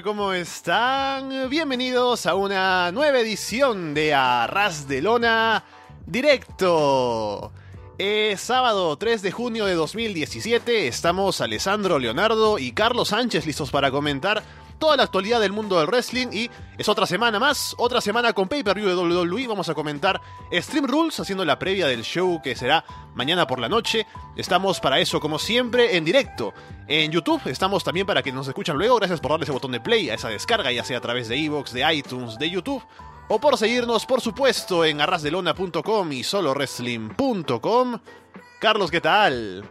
¿cómo están? Bienvenidos a una nueva edición de Arras de Lona Directo. Es sábado 3 de junio de 2017. Estamos Alessandro Leonardo y Carlos Sánchez listos para comentar toda la actualidad del mundo del wrestling y es otra semana más, otra semana con pay-per-view de WWE. Vamos a comentar Stream Rules haciendo la previa del show que será mañana por la noche. Estamos para eso, como siempre, en directo en YouTube. Estamos también para que nos escuchan luego. Gracias por darle ese botón de play a esa descarga, ya sea a través de Evox, de iTunes, de YouTube. O por seguirnos, por supuesto, en arrasdelona.com y wrestling.com. Carlos, ¿qué tal?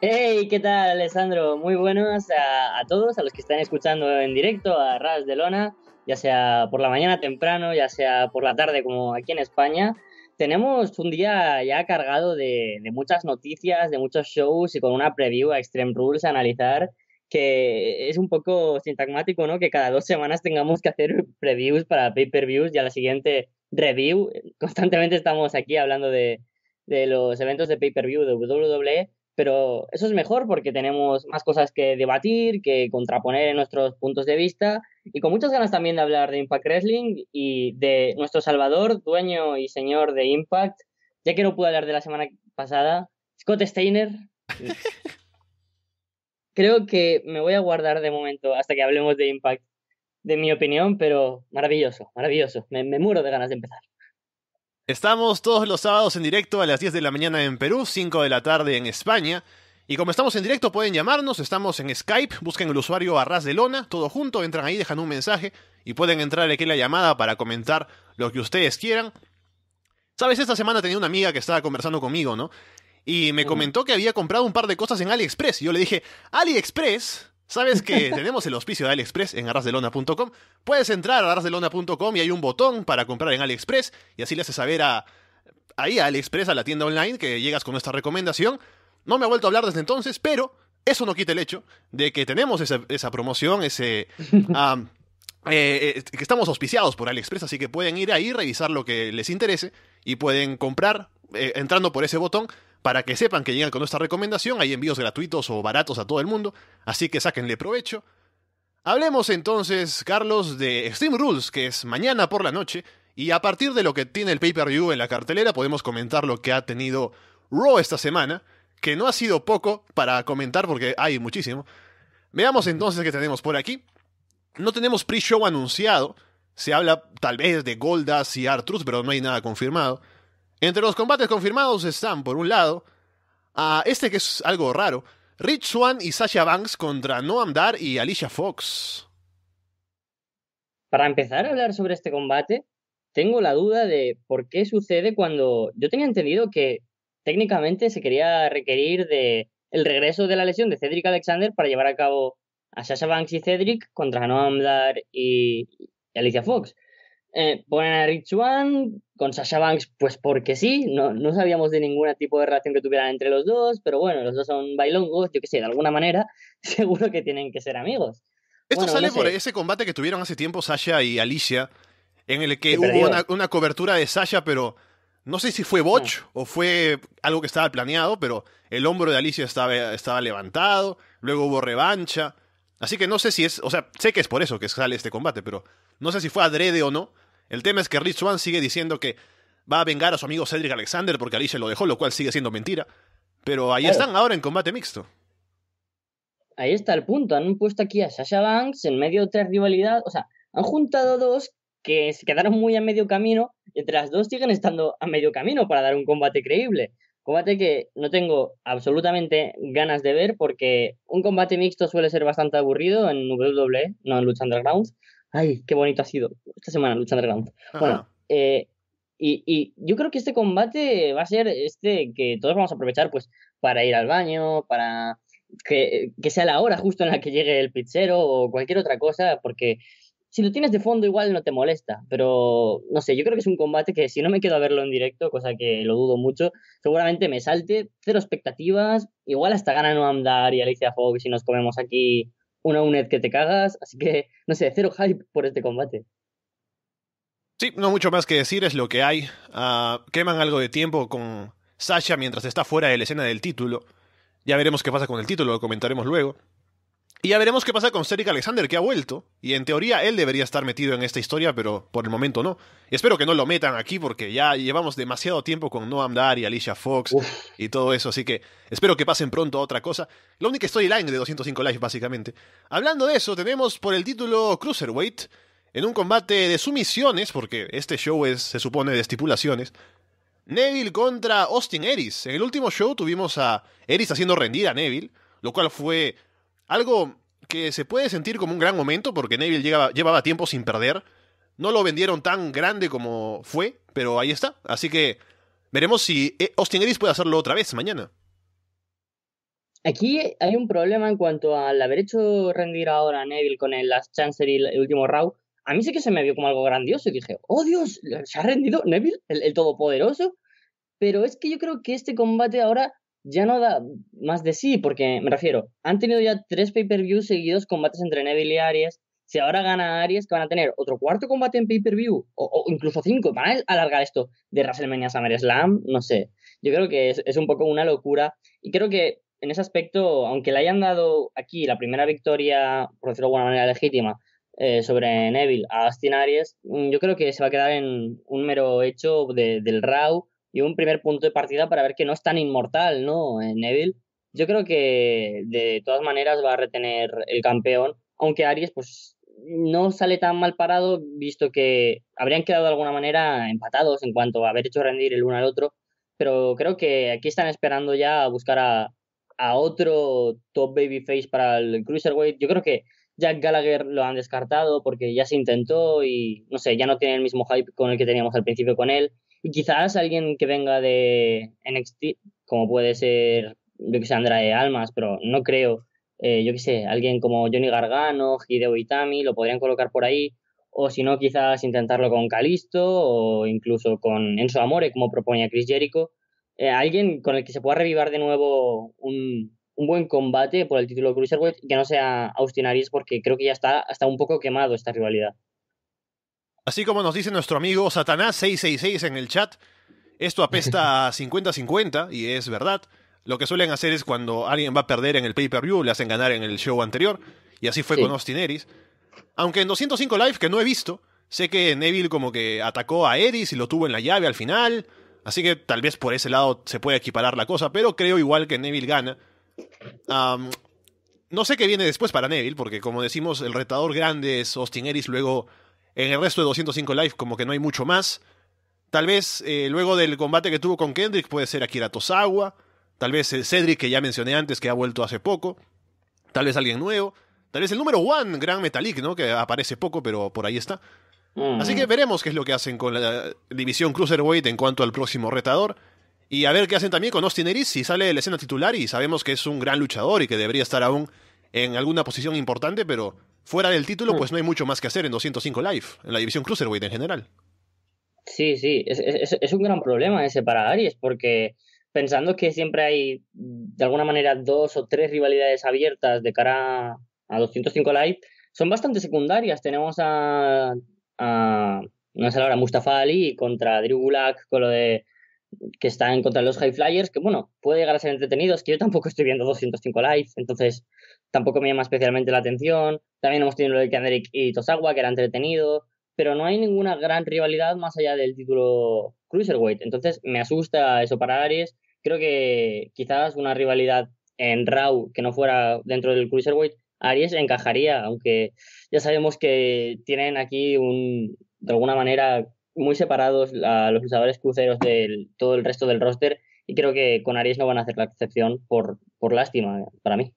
Hey, ¿qué tal, Alessandro? Muy buenos a, todos, a los que están escuchando en directo a Ras de Lona, ya sea por la mañana temprano, ya sea por la tarde, como aquí en España. Tenemos un día ya cargado de, muchas noticias, de muchos shows y con una preview a Extreme Rules a analizar, que es un poco sintagmático, ¿no? Que cada dos semanas tengamos que hacer previews para pay-per-views y a la siguiente review. Constantemente estamos aquí hablando de, de los eventos de pay-per-view de WWE pero eso es mejor porque tenemos más cosas que debatir, que contraponer en nuestros puntos de vista y con muchas ganas también de hablar de Impact Wrestling y de nuestro Salvador, dueño y señor de Impact, ya que no pude hablar de la semana pasada, Scott Steiner. Creo que me voy a guardar de momento hasta que hablemos de Impact, de mi opinión, pero maravilloso, maravilloso. Me, muro muero de ganas de empezar. Estamos todos los sábados en directo a las 10 de la mañana en Perú, 5 de la tarde en España. Y como estamos en directo, pueden llamarnos, estamos en Skype, busquen el usuario Arras de Lona, todo junto, entran ahí, dejan un mensaje y pueden entrar aquí en la llamada para comentar lo que ustedes quieran. Sabes, esta semana tenía una amiga que estaba conversando conmigo, ¿no? Y me comentó que había comprado un par de cosas en AliExpress. Y yo le dije, AliExpress, Sabes que tenemos el auspicio de AliExpress en arrasdelona.com. Puedes entrar a arrasdelona.com y hay un botón para comprar en AliExpress y así le haces saber a ahí a AliExpress, a la tienda online, que llegas con nuestra recomendación. No me ha vuelto a hablar desde entonces, pero eso no quita el hecho de que tenemos esa, promoción, ese... Eh, eh, que estamos auspiciados por AliExpress, así que pueden ir ahí, revisar lo que les interese y pueden comprar eh, entrando por ese botón para que sepan que llegan con nuestra recomendación, hay envíos gratuitos o baratos a todo el mundo, así que sáquenle provecho. Hablemos entonces, Carlos, de Steam Rules, que es mañana por la noche, y a partir de lo que tiene el pay-per-view en la cartelera podemos comentar lo que ha tenido Raw esta semana, que no ha sido poco para comentar porque hay muchísimo. Veamos entonces qué tenemos por aquí. No tenemos pre-show anunciado, se habla tal vez de Goldas y Artrus, pero no hay nada confirmado. Entre los combates confirmados están, por un lado, a este que es algo raro, Rich Swan y Sasha Banks contra Noam Dar y Alicia Fox. Para empezar a hablar sobre este combate, tengo la duda de por qué sucede cuando yo tenía entendido que técnicamente se quería requerir de el regreso de la lesión de Cedric Alexander para llevar a cabo a Sasha Banks y Cedric contra Noam Dar y Alicia Fox eh, ponen a Rich One con Sasha Banks, pues porque sí, no, no sabíamos de ningún tipo de relación que tuvieran entre los dos, pero bueno, los dos son bailongos, yo que sé, de alguna manera seguro que tienen que ser amigos. Esto sale por ese combate que tuvieron hace tiempo Sasha y Alicia, en el que hubo una, cobertura de Sasha, pero no sé si fue botch ah. o fue algo que estaba planeado, pero el hombro de Alicia estaba, estaba levantado, luego hubo revancha. Así que no sé si es, o sea, sé que es por eso que sale este combate, pero no sé si fue adrede o no. El tema es que Rich Swan sigue diciendo que va a vengar a su amigo Cedric Alexander porque se lo dejó, lo cual sigue siendo mentira. Pero ahí están ahora en combate mixto. Ahí está el punto. Han puesto aquí a Sasha Banks en medio de otra rivalidad. O sea, han juntado dos que se quedaron muy a medio camino y entre las dos siguen estando a medio camino para dar un combate creíble. Combate que no tengo absolutamente ganas de ver porque un combate mixto suele ser bastante aburrido en WWE, no en lucha underground ay, qué bonito ha sido. Esta semana, lucha underground. Bueno, eh, y, y, yo creo que este combate va a ser este que todos vamos a aprovechar pues para ir al baño, para que, sea la hora justo en la que llegue el pizzero o cualquier otra cosa, porque si lo tienes de fondo igual no te molesta, pero no sé, yo creo que es un combate que si no me quedo a verlo en directo, cosa que lo dudo mucho, seguramente me salte, cero expectativas, igual hasta gana no andar y Alicia Fox si nos comemos aquí una UNED que te cagas, así que, no sé, cero hype por este combate. Sí, no mucho más que decir, es lo que hay. Ah, queman algo de tiempo con Sasha mientras está fuera de la escena del título. Ya veremos qué pasa con el título, lo comentaremos luego. Y ya veremos qué pasa con Cedric Alexander, que ha vuelto. Y en teoría él debería estar metido en esta historia, pero por el momento no. Y espero que no lo metan aquí porque ya llevamos demasiado tiempo con Noam Dar y Alicia Fox y todo eso. Así que espero que pasen pronto a otra cosa. La única storyline de 205 Live, básicamente. Hablando de eso, tenemos por el título Cruiserweight, en un combate de sumisiones, porque este show es, se supone, de estipulaciones. Neville contra Austin Eris. En el último show tuvimos a Eris haciendo rendir a Neville, lo cual fue algo que se puede sentir como un gran momento porque Neville llevaba tiempo sin perder. No lo vendieron tan grande como fue, pero ahí está. Así que veremos si eh, Austin Ellis puede hacerlo otra vez mañana. Aquí hay un problema en cuanto al haber hecho rendir ahora a Neville con el Last Chancer y el último round A mí sí que se me vio como algo grandioso dije, oh Dios, se ha rendido Neville, el todopoderoso. Pero es que yo creo que este combate ahora ya no da más de sí, porque me refiero, han tenido ya tres pay-per-views seguidos, combates entre Neville y Aries. Si ahora gana Aries, que van a tener otro cuarto combate en pay-per-view, o, incluso cinco, van a alargar esto de WrestleMania SummerSlam, no sé. Yo creo que es, un poco una locura. Y creo que en ese aspecto, aunque le hayan dado aquí la primera victoria, por decirlo de alguna manera legítima, eh, sobre Neville a Austin Aries, mm, yo creo que se va a quedar en un mero hecho del Raw y un primer punto de partida para ver que no es tan inmortal, ¿no? Eh, Neville. Yo creo que de todas maneras va a retener el campeón, aunque Aries pues no sale tan mal parado, visto que habrían quedado de alguna manera empatados en cuanto a haber hecho rendir el uno al otro, pero creo que aquí están esperando ya a buscar a, a otro top babyface para el Cruiserweight. Yo creo que Jack Gallagher lo han descartado porque ya se intentó y no sé, ya no tiene el mismo hype con el que teníamos al principio con él. Y quizás alguien que venga de NXT, como puede ser, yo que sé, Andrade Almas, pero no creo, eh, yo que sé, alguien como Johnny Gargano, Hideo Itami, lo podrían colocar por ahí. O si no, quizás intentarlo con Calisto o incluso con Enzo Amore, como propone Chris Jericho. Eh, alguien con el que se pueda revivir de nuevo un, un buen combate por el título Cruiserweight que no sea Austin Aries porque creo que ya está hasta un poco quemado esta rivalidad. Así como nos dice nuestro amigo Satanás666 en el chat, esto apesta 50-50 y es verdad. Lo que suelen hacer es cuando alguien va a perder en el pay-per-view, le hacen ganar en el show anterior. Y así fue con Austin Eris. Aunque en 205 Live, que no he visto, sé que Neville como que atacó a Eris y lo tuvo en la llave al final. Así que tal vez por ese lado se puede equiparar la cosa, pero creo igual que Neville gana. no sé qué viene después para Neville, porque como decimos, el retador grande es Austin Eris, luego en el resto de 205 Live como que no hay mucho más. Tal vez eh, luego del combate que tuvo con Kendrick puede ser Akira Tosawa. Tal vez el Cedric que ya mencioné antes que ha vuelto hace poco. Tal vez alguien nuevo. Tal vez el número one, Gran Metalik, ¿no? Que aparece poco, pero por ahí está. Mm. Así que veremos qué es lo que hacen con la división Cruiserweight en cuanto al próximo retador. Y a ver qué hacen también con Austin Eris si sale de la escena titular y sabemos que es un gran luchador y que debería estar aún en alguna posición importante, pero Fuera del título, mm. pues no hay mucho más que hacer en 205 Live, en la división Cruiserweight en general. Sí, sí, es, un gran problema ese para Aries, porque pensando que siempre hay, de alguna manera, dos o tres rivalidades abiertas de cara a 205 Live, son bastante secundarias. Tenemos a, a no sé ahora, Mustafa Ali contra Drew Gulak con lo de que están contra los High Flyers, que bueno, puede llegar a ser entretenidos, que yo tampoco estoy viendo 205 Live, entonces tampoco me llama especialmente la atención. También hemos tenido lo de Kendrick y Tosawa, que era entretenido, pero no hay ninguna gran rivalidad más allá del título Cruiserweight. Entonces me asusta eso para Aries. Creo que quizás una rivalidad en Raw que no fuera dentro del Cruiserweight, Aries encajaría, aunque ya sabemos que tienen aquí un, de alguna manera muy separados a los luchadores cruceros de todo el resto del roster y creo que con Aries no van a hacer la excepción por, por lástima para mí.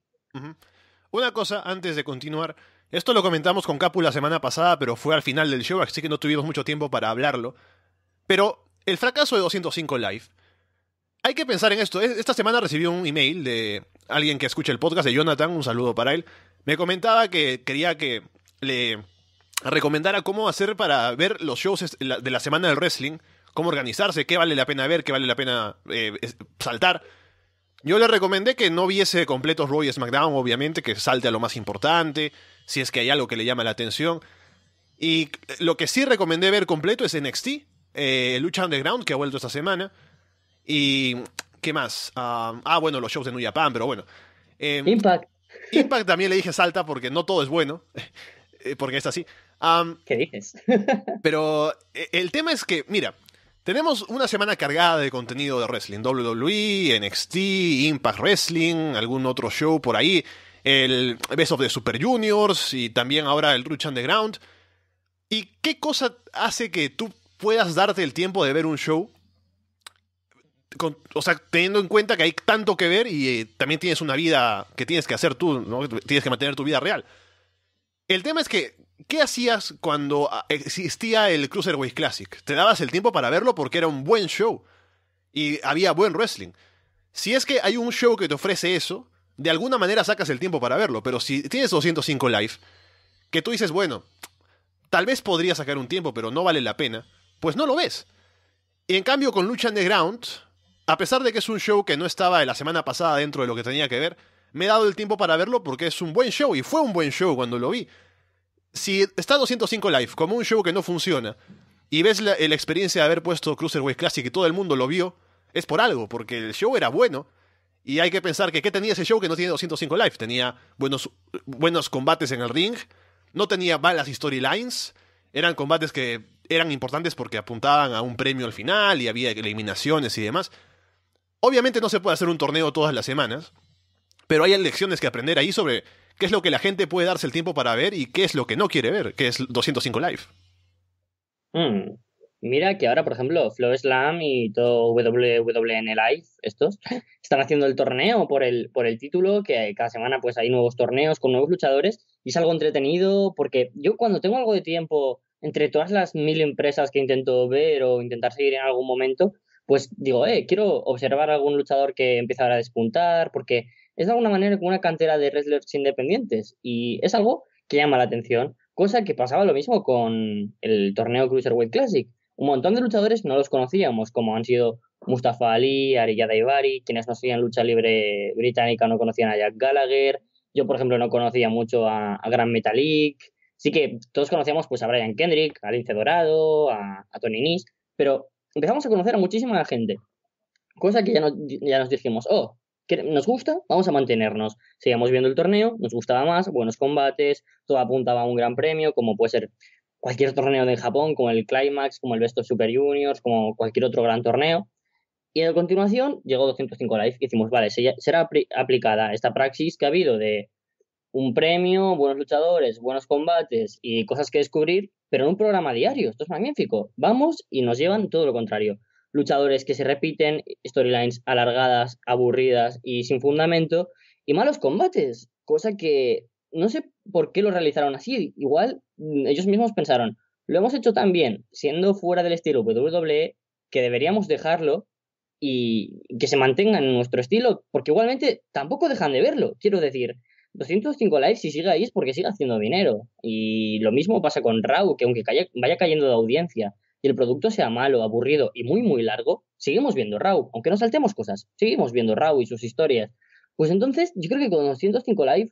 Una cosa antes de continuar, esto lo comentamos con Capu la semana pasada, pero fue al final del show, así que no tuvimos mucho tiempo para hablarlo. Pero el fracaso de 205 Live. Hay que pensar en esto. Esta semana recibí un email de alguien que escucha el podcast, de Jonathan, un saludo para él. Me comentaba que quería que le recomendara cómo hacer para ver los shows de la semana del wrestling, cómo organizarse, qué vale la pena ver, qué vale la pena eh, saltar. Yo le recomendé que no viese completo Royce y SmackDown, obviamente, que salte a lo más importante, si es que hay algo que le llama la atención. Y lo que sí recomendé ver completo es NXT, eh, Lucha Underground, que ha vuelto esta semana. Y, ¿qué más? ah, ah bueno, los shows de New Japan, pero bueno. Em, Impact. Impact también le dije salta porque no todo es bueno, eh, porque es así. ¿Qué dices? pero eh, el tema es que, mira, tenemos una semana cargada de contenido de wrestling, WWE, NXT, Impact Wrestling, algún otro show por ahí, el Best of the Super Juniors y también ahora el the Underground. ¿Y qué cosa hace que tú puedas darte el tiempo de ver un show? o sea, teniendo en cuenta que hay tanto que ver y eh, también tienes una vida que tienes que hacer tú, ¿no? Tienes que mantener tu vida real. El tema es que ¿Qué hacías cuando ah, existía el Cruiserweight Classic? Te dabas el tiempo para verlo porque era un buen show y había buen wrestling. Si es que hay un show que te ofrece eso, de alguna manera sacas el tiempo para verlo, pero si tienes 205 live, que tú dices, bueno, tal vez podría sacar un tiempo, pero no vale la pena, pues no lo ves. Y en cambio con Lucha Underground, a pesar de que es un show que no estaba la semana pasada dentro de lo que tenía que ver, me he dado el tiempo para verlo porque es un buen show y fue un buen show cuando lo vi si está 205 Live como un show que no funciona y ves la, experiencia de haber puesto Cruiserweight Classic y todo el mundo lo vio, es por algo, porque el show era bueno. Y hay que pensar que qué tenía ese show que no tiene 205 Live. Tenía buenos, buenos combates en el ring, no tenía balas storylines. Eran combates que eran importantes porque apuntaban a un premio al final y había eliminaciones y demás. Obviamente no se puede hacer un torneo todas las semanas, pero hay lecciones que aprender ahí sobre qué es lo que la gente puede darse el tiempo para ver y qué es lo que no quiere ver, que es 205 Live. Hmm. Mira que ahora, por ejemplo, Flow Slam y todo WWN Live, estos, están haciendo el torneo por el, por el título, que cada semana pues hay nuevos torneos con nuevos luchadores y es algo entretenido porque yo cuando tengo algo de tiempo entre todas las mil empresas que intento ver o intentar seguir en algún momento, pues digo, eh, quiero observar algún luchador que empieza a despuntar porque es de alguna manera como una cantera de wrestlers independientes y es algo que llama la atención, cosa que pasaba lo mismo con el torneo Cruiserweight Classic. Un montón de luchadores no los conocíamos, como han sido Mustafa Ali, Ariyada Ibari, quienes no hacían lucha libre británica no conocían a Jack Gallagher, yo por ejemplo no conocía mucho a, Gran Metalik, sí que todos conocíamos pues a Brian Kendrick, a Lince Dorado, a, Tony Nish. pero empezamos a conocer a muchísima gente, cosa que ya, ya nos dijimos, oh, nos gusta, vamos a mantenernos. Seguimos viendo el torneo, nos gustaba más, buenos combates, todo apuntaba a un gran premio, como puede ser cualquier torneo de Japón, como el Climax, como el Best of Super Juniors, como cualquier otro gran torneo. Y a continuación llegó 205 Live y decimos, vale, será aplicada esta praxis que ha habido de un premio, buenos luchadores, buenos combates y cosas que descubrir, pero en un programa diario. Esto es magnífico. Vamos y nos llevan todo lo contrario luchadores que se repiten, storylines alargadas, aburridas y sin fundamento, y malos combates, cosa que no sé por qué lo realizaron así. Igual mm, ellos mismos pensaron, lo hemos hecho tan bien, siendo fuera del estilo WWE, que deberíamos dejarlo y que se mantengan en nuestro estilo, porque igualmente tampoco dejan de verlo, quiero decir. 205 likes si siga ahí es porque sigue haciendo dinero. Y lo mismo pasa con Raw, que aunque vaya cayendo de audiencia, y el producto sea malo, aburrido y muy, muy largo, seguimos viendo Raw, aunque no saltemos cosas, seguimos viendo RAU y sus historias. Pues entonces, yo creo que con 205 Live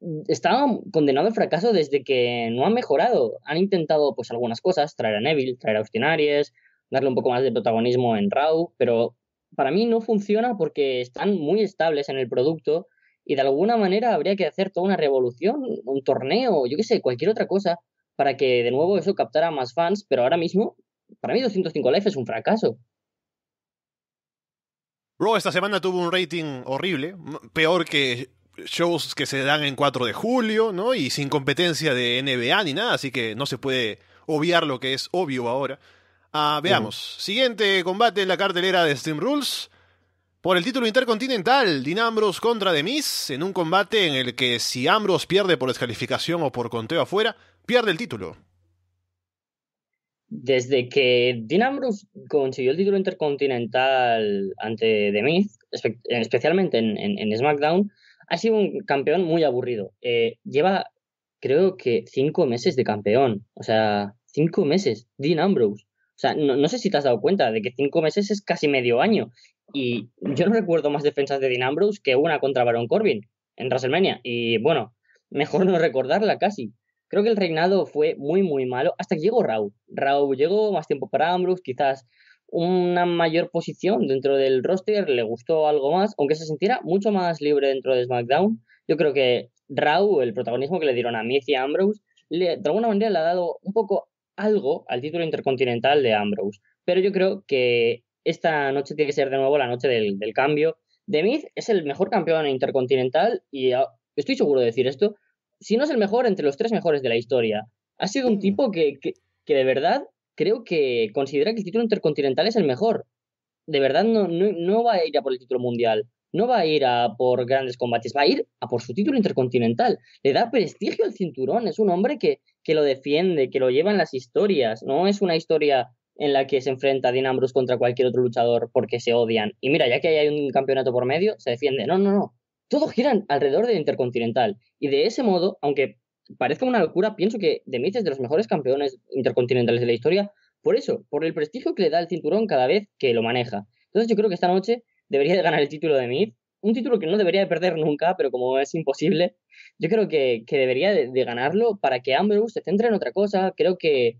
mm, está condenado al fracaso desde que no han mejorado. Han intentado, pues, algunas cosas, traer a Neville, traer a Austin Aries, darle un poco más de protagonismo en Raw, pero para mí no funciona porque están muy estables en el producto y de alguna manera habría que hacer toda una revolución, un torneo, yo qué sé, cualquier otra cosa para que de nuevo eso captara más fans, pero ahora mismo, para mí 205 Life es un fracaso. Raw esta semana tuvo un rating horrible, peor que shows que se dan en 4 de julio, ¿no? Y sin competencia de NBA ni nada, así que no se puede obviar lo que es obvio ahora. Ah, veamos. Siguiente combate en la cartelera de Steam Rules. Por el título intercontinental, Dean Ambrose contra The Miz, en un combate en el que si Ambrose pierde por descalificación o por conteo afuera, pierde el título. Desde que Dean Ambrose consiguió el título intercontinental ante The especialmente en, SmackDown, ha sido un campeón muy aburrido. Eh, lleva, creo que, cinco meses de campeón. O sea, cinco meses, Dean Ambrose. O sea, no, no, sé si te has dado cuenta de que cinco meses es casi medio año. Y yo no recuerdo más defensas de Dean Ambrose que una contra Baron Corbin en WrestleMania. Y bueno, mejor no recordarla casi. Creo que el reinado fue muy, muy malo hasta que llegó Raúl. Raúl llegó, más tiempo para Ambrose, quizás una mayor posición dentro del roster, le gustó algo más, aunque se sintiera mucho más libre dentro de SmackDown. Yo creo que Raúl, el protagonismo que le dieron a Miz y a Ambrose, le, de alguna manera le ha dado un poco algo al título intercontinental de Ambrose. Pero yo creo que esta noche tiene que ser de nuevo la noche del, cambio. De Miz es el mejor campeón intercontinental y ah, estoy seguro de decir esto, si no es el mejor, entre los tres mejores de la historia. Ha sido un mm. tipo que, que, de verdad creo que considera que el título intercontinental es el mejor. De verdad no, no, va a ir a por el título mundial no va a ir a por grandes combates, va a ir a por su título intercontinental. Le da prestigio al cinturón, es un hombre que, que lo defiende, que lo lleva en las historias. No es una historia en la que se enfrenta Dean Ambrose contra cualquier otro luchador porque se odian. Y mira, ya que hay un campeonato por medio, se defiende. No, no, no. Todos giran alrededor del Intercontinental. Y de ese modo, aunque parezca una locura, pienso que Miz es de los mejores campeones intercontinentales de la historia. Por eso, por el prestigio que le da el cinturón cada vez que lo maneja. Entonces yo creo que esta noche debería de ganar el título de Miz. Un título que no debería de perder nunca, pero como es imposible, yo creo que, debería de, ganarlo para que Ambrose se centre en otra cosa. Creo que,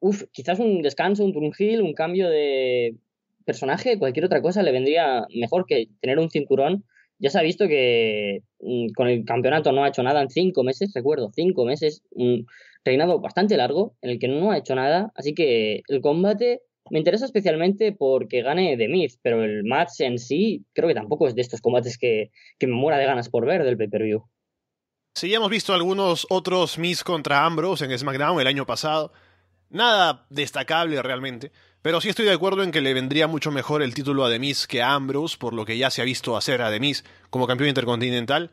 uff, quizás un descanso, un turnhill, un cambio de personaje, cualquier otra cosa le vendría mejor que tener un cinturón ya se ha visto que mm, con el campeonato no ha hecho nada en cinco meses, recuerdo, cinco meses, un reinado bastante largo en el que no ha hecho nada, así que el combate me interesa especialmente porque gane The Miz, pero el match en sí creo que tampoco es de estos combates que, me muera de ganas por ver del pay-per-view. Sí, hemos visto algunos otros Miz contra Ambrose en SmackDown el año pasado. Nada destacable realmente. Pero sí estoy de acuerdo en que le vendría mucho mejor el título a Demis que a Ambrose, por lo que ya se ha visto hacer a Demis como campeón intercontinental.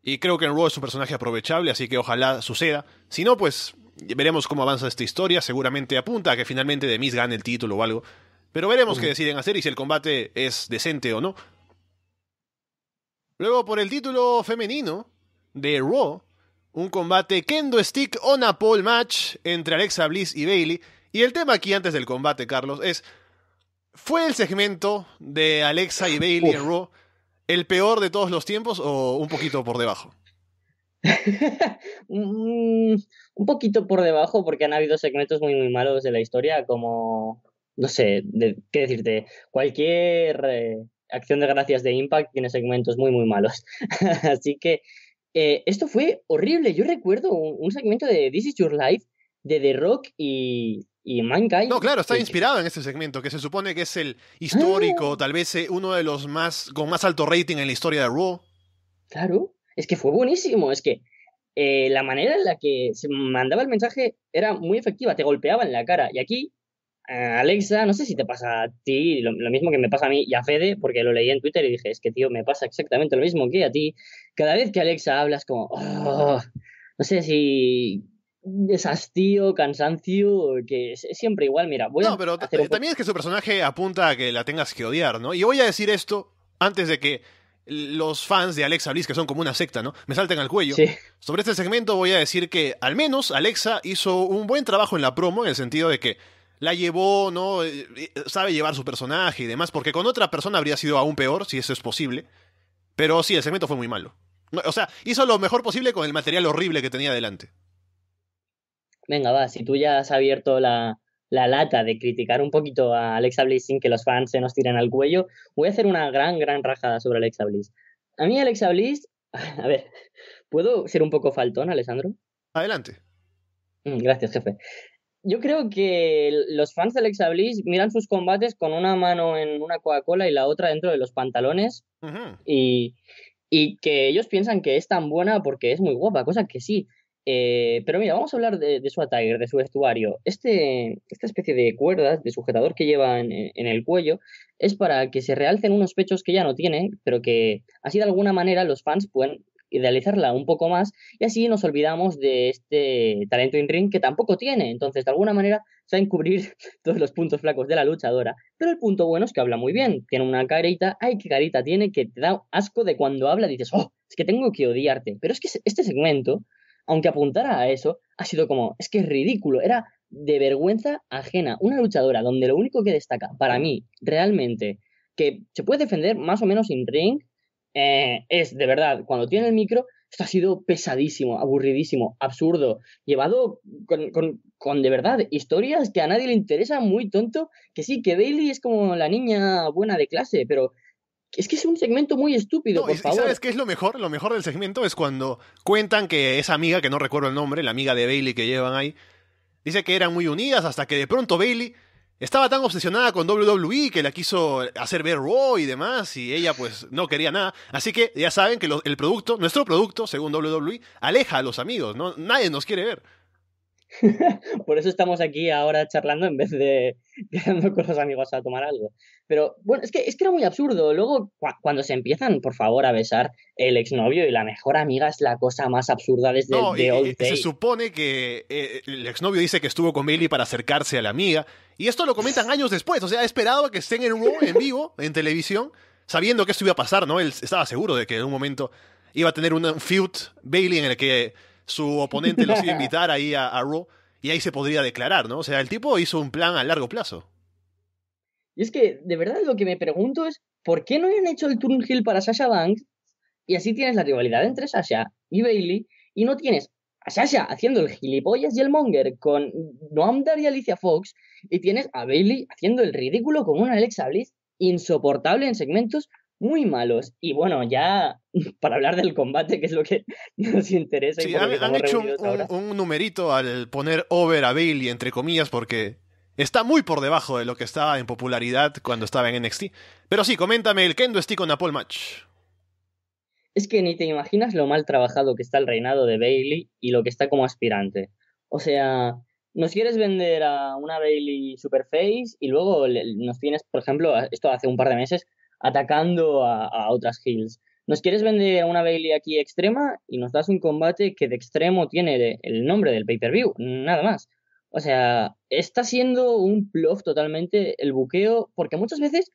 Y creo que en Raw es un personaje aprovechable, así que ojalá suceda. Si no, pues veremos cómo avanza esta historia. Seguramente apunta a que finalmente Demis gane el título o algo. Pero veremos qué deciden hacer y si el combate es decente o no. Luego, por el título femenino de Raw, un combate Kendo Stick on a Pole match entre Alexa Bliss y Bailey, y el tema aquí antes del combate, Carlos, es. ¿Fue el segmento de Alexa y Bailey en Raw el peor de todos los tiempos o un poquito por debajo? Mm, un poquito por debajo, porque han habido segmentos muy, muy malos de la historia, como. No sé, ¿qué decirte? Cualquier. Eh, acción de gracias de Impact tiene segmentos muy, muy malos. Así que eh, esto fue horrible. Yo recuerdo un segmento de This Is Your Life de The Rock y y No, claro, está inspirado en este segmento, que se supone que es el histórico, ah. tal vez eh, uno de los más con más alto rating en la historia de Raw. Claro, es que fue buenísimo, es que eh, la manera en la que se mandaba el mensaje era muy efectiva, te golpeaba en la cara. Y aquí, eh, Alexa, no sé si te pasa a ti lo, mismo que me pasa a mí y a Fede, porque lo leí en Twitter y dije, es que tío, me pasa exactamente lo mismo que a ti. Cada vez que Alexa hablas como, oh, no sé si desastío, cansancio, que es siempre igual. Mira, bueno. pero también es que su personaje apunta a que la tengas que odiar, ¿no? Y voy a decir esto antes de que los fans de Alexa Bliss, que son como una secta, ¿no? Me salten al cuello. Sobre este segmento voy a decir que al menos Alexa hizo un buen trabajo en la promo, en el sentido de que la llevó, ¿no? Eh, eh, sabe llevar su personaje y demás, porque con otra persona habría sido aún peor, si eso es posible. Pero sí, el segmento fue muy malo. O sea, hizo lo mejor posible con el material horrible que tenía delante. Venga, va, si tú ya has abierto la, lata de criticar un poquito a Alexa Bliss sin que los fans se nos tiren al cuello, voy a hacer una gran, gran rajada sobre Alexa Bliss. A mí Alexa Bliss, a ver, ¿puedo ser un poco faltón, Alessandro? Adelante. Mm, gracias, jefe. Yo creo que los fans de Alexa Bliss miran sus combates con una mano en una Coca-Cola y la otra dentro de los pantalones y, y que ellos piensan que es tan buena porque es muy guapa, cosa que sí, eh, pero mira, vamos a hablar de, su ataque, de su vestuario. Este, esta especie de cuerdas, de sujetador que lleva en, el cuello, es para que se realcen unos pechos que ya no tiene, pero que así de alguna manera los fans pueden idealizarla un poco más y así nos olvidamos de este talento in-ring que tampoco tiene. Entonces, de alguna manera, se encubrir todos los puntos flacos de la luchadora. Pero el punto bueno es que habla muy bien. Tiene una carita, ay, qué carita tiene, que te da asco de cuando habla, dices, oh, es que tengo que odiarte. Pero es que este segmento aunque apuntara a eso, ha sido como, es que es ridículo, era de vergüenza ajena. Una luchadora donde lo único que destaca para mí realmente, que se puede defender más o menos sin ring, eh, es de verdad, cuando tiene el micro, esto ha sido pesadísimo, aburridísimo, absurdo, llevado con, con, de verdad historias que a nadie le interesa, muy tonto, que sí, que Bailey es como la niña buena de clase, pero es que es un segmento muy estúpido, ¿Sabes qué es lo mejor? Lo mejor del segmento es cuando cuentan que esa amiga, que no recuerdo el nombre, la amiga de Bailey que llevan ahí, dice que eran muy unidas hasta que de pronto Bailey estaba tan obsesionada con WWE que la quiso hacer ver Raw y demás, y ella pues no quería nada. Así que ya saben que el producto, nuestro producto, según WWE, aleja a los amigos, ¿no? Nadie nos quiere ver. Por eso estamos aquí ahora charlando en vez de quedando con los amigos a tomar algo. Pero bueno, es que, es que era muy absurdo. Luego, cuando se empiezan, por favor, a besar el exnovio y la mejor amiga es la cosa más absurda desde de Old Se supone que eh, el exnovio dice que estuvo con Bailey para acercarse a la amiga. Y esto lo comentan años después. O sea, esperaba que estén en en vivo, en televisión, sabiendo que esto iba a pasar, ¿no? Él estaba seguro de que en un momento iba a tener un feud Bailey en el que su oponente lo iba invitar ahí a, a Raw y ahí se podría declarar, ¿no? O sea, el tipo hizo un plan a largo plazo. Y es que, de verdad, lo que me pregunto es, ¿por qué no han hecho el turn heel para Sasha Banks? Y así tienes la rivalidad entre Sasha y Bailey y no tienes a Sasha haciendo el gilipollas y el monger con Noam Dar y Alicia Fox y tienes a Bailey haciendo el ridículo con una Alexa Bliss insoportable en segmentos muy malos. Y bueno, ya para hablar del combate, que es lo que nos interesa. han, hecho un, numerito al poner over a Bailey, entre comillas, porque está muy por debajo de lo que estaba en popularidad cuando estaba en NXT. Pero sí, coméntame el Kendo Stick con Apple Match. Es que ni te imaginas lo mal trabajado que está el reinado de Bailey y lo que está como aspirante. O sea, nos quieres vender a una Bailey Superface y luego nos tienes, por ejemplo, esto hace un par de meses, atacando a, otras hills Nos quieres vender una Bailey aquí extrema y nos das un combate que de extremo tiene el nombre del pay-per-view, nada más. O sea, está siendo un plof totalmente el buqueo, porque muchas veces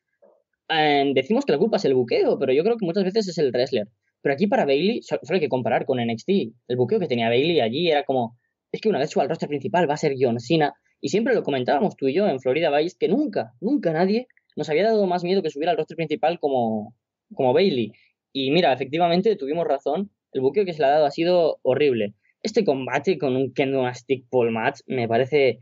em, decimos que la culpa es el buqueo, pero yo creo que muchas veces es el wrestler. Pero aquí para Bailey, solo hay que comparar con NXT. El buqueo que tenía Bailey allí era como, es que una vez suba al roster principal va a ser John Cena. Y siempre lo comentábamos tú y yo en Florida Vice, que nunca, nunca nadie nos había dado más miedo que subiera al rostro principal como, como Bailey. Y mira, efectivamente tuvimos razón, el buqueo que se le ha dado ha sido horrible. Este combate con un Kendo Stick Paul Match me parece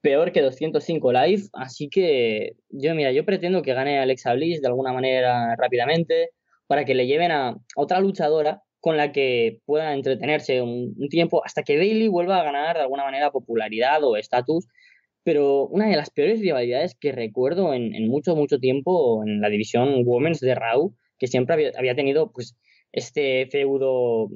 peor que 205 Live, así que yo, mira, yo pretendo que gane Alexa Bliss de alguna manera rápidamente para que le lleven a otra luchadora con la que pueda entretenerse un, un tiempo hasta que Bailey vuelva a ganar de alguna manera popularidad o estatus pero una de las peores rivalidades que recuerdo en, mucho, mucho tiempo en la división Women's de Raw, que siempre había, tenido pues este feudo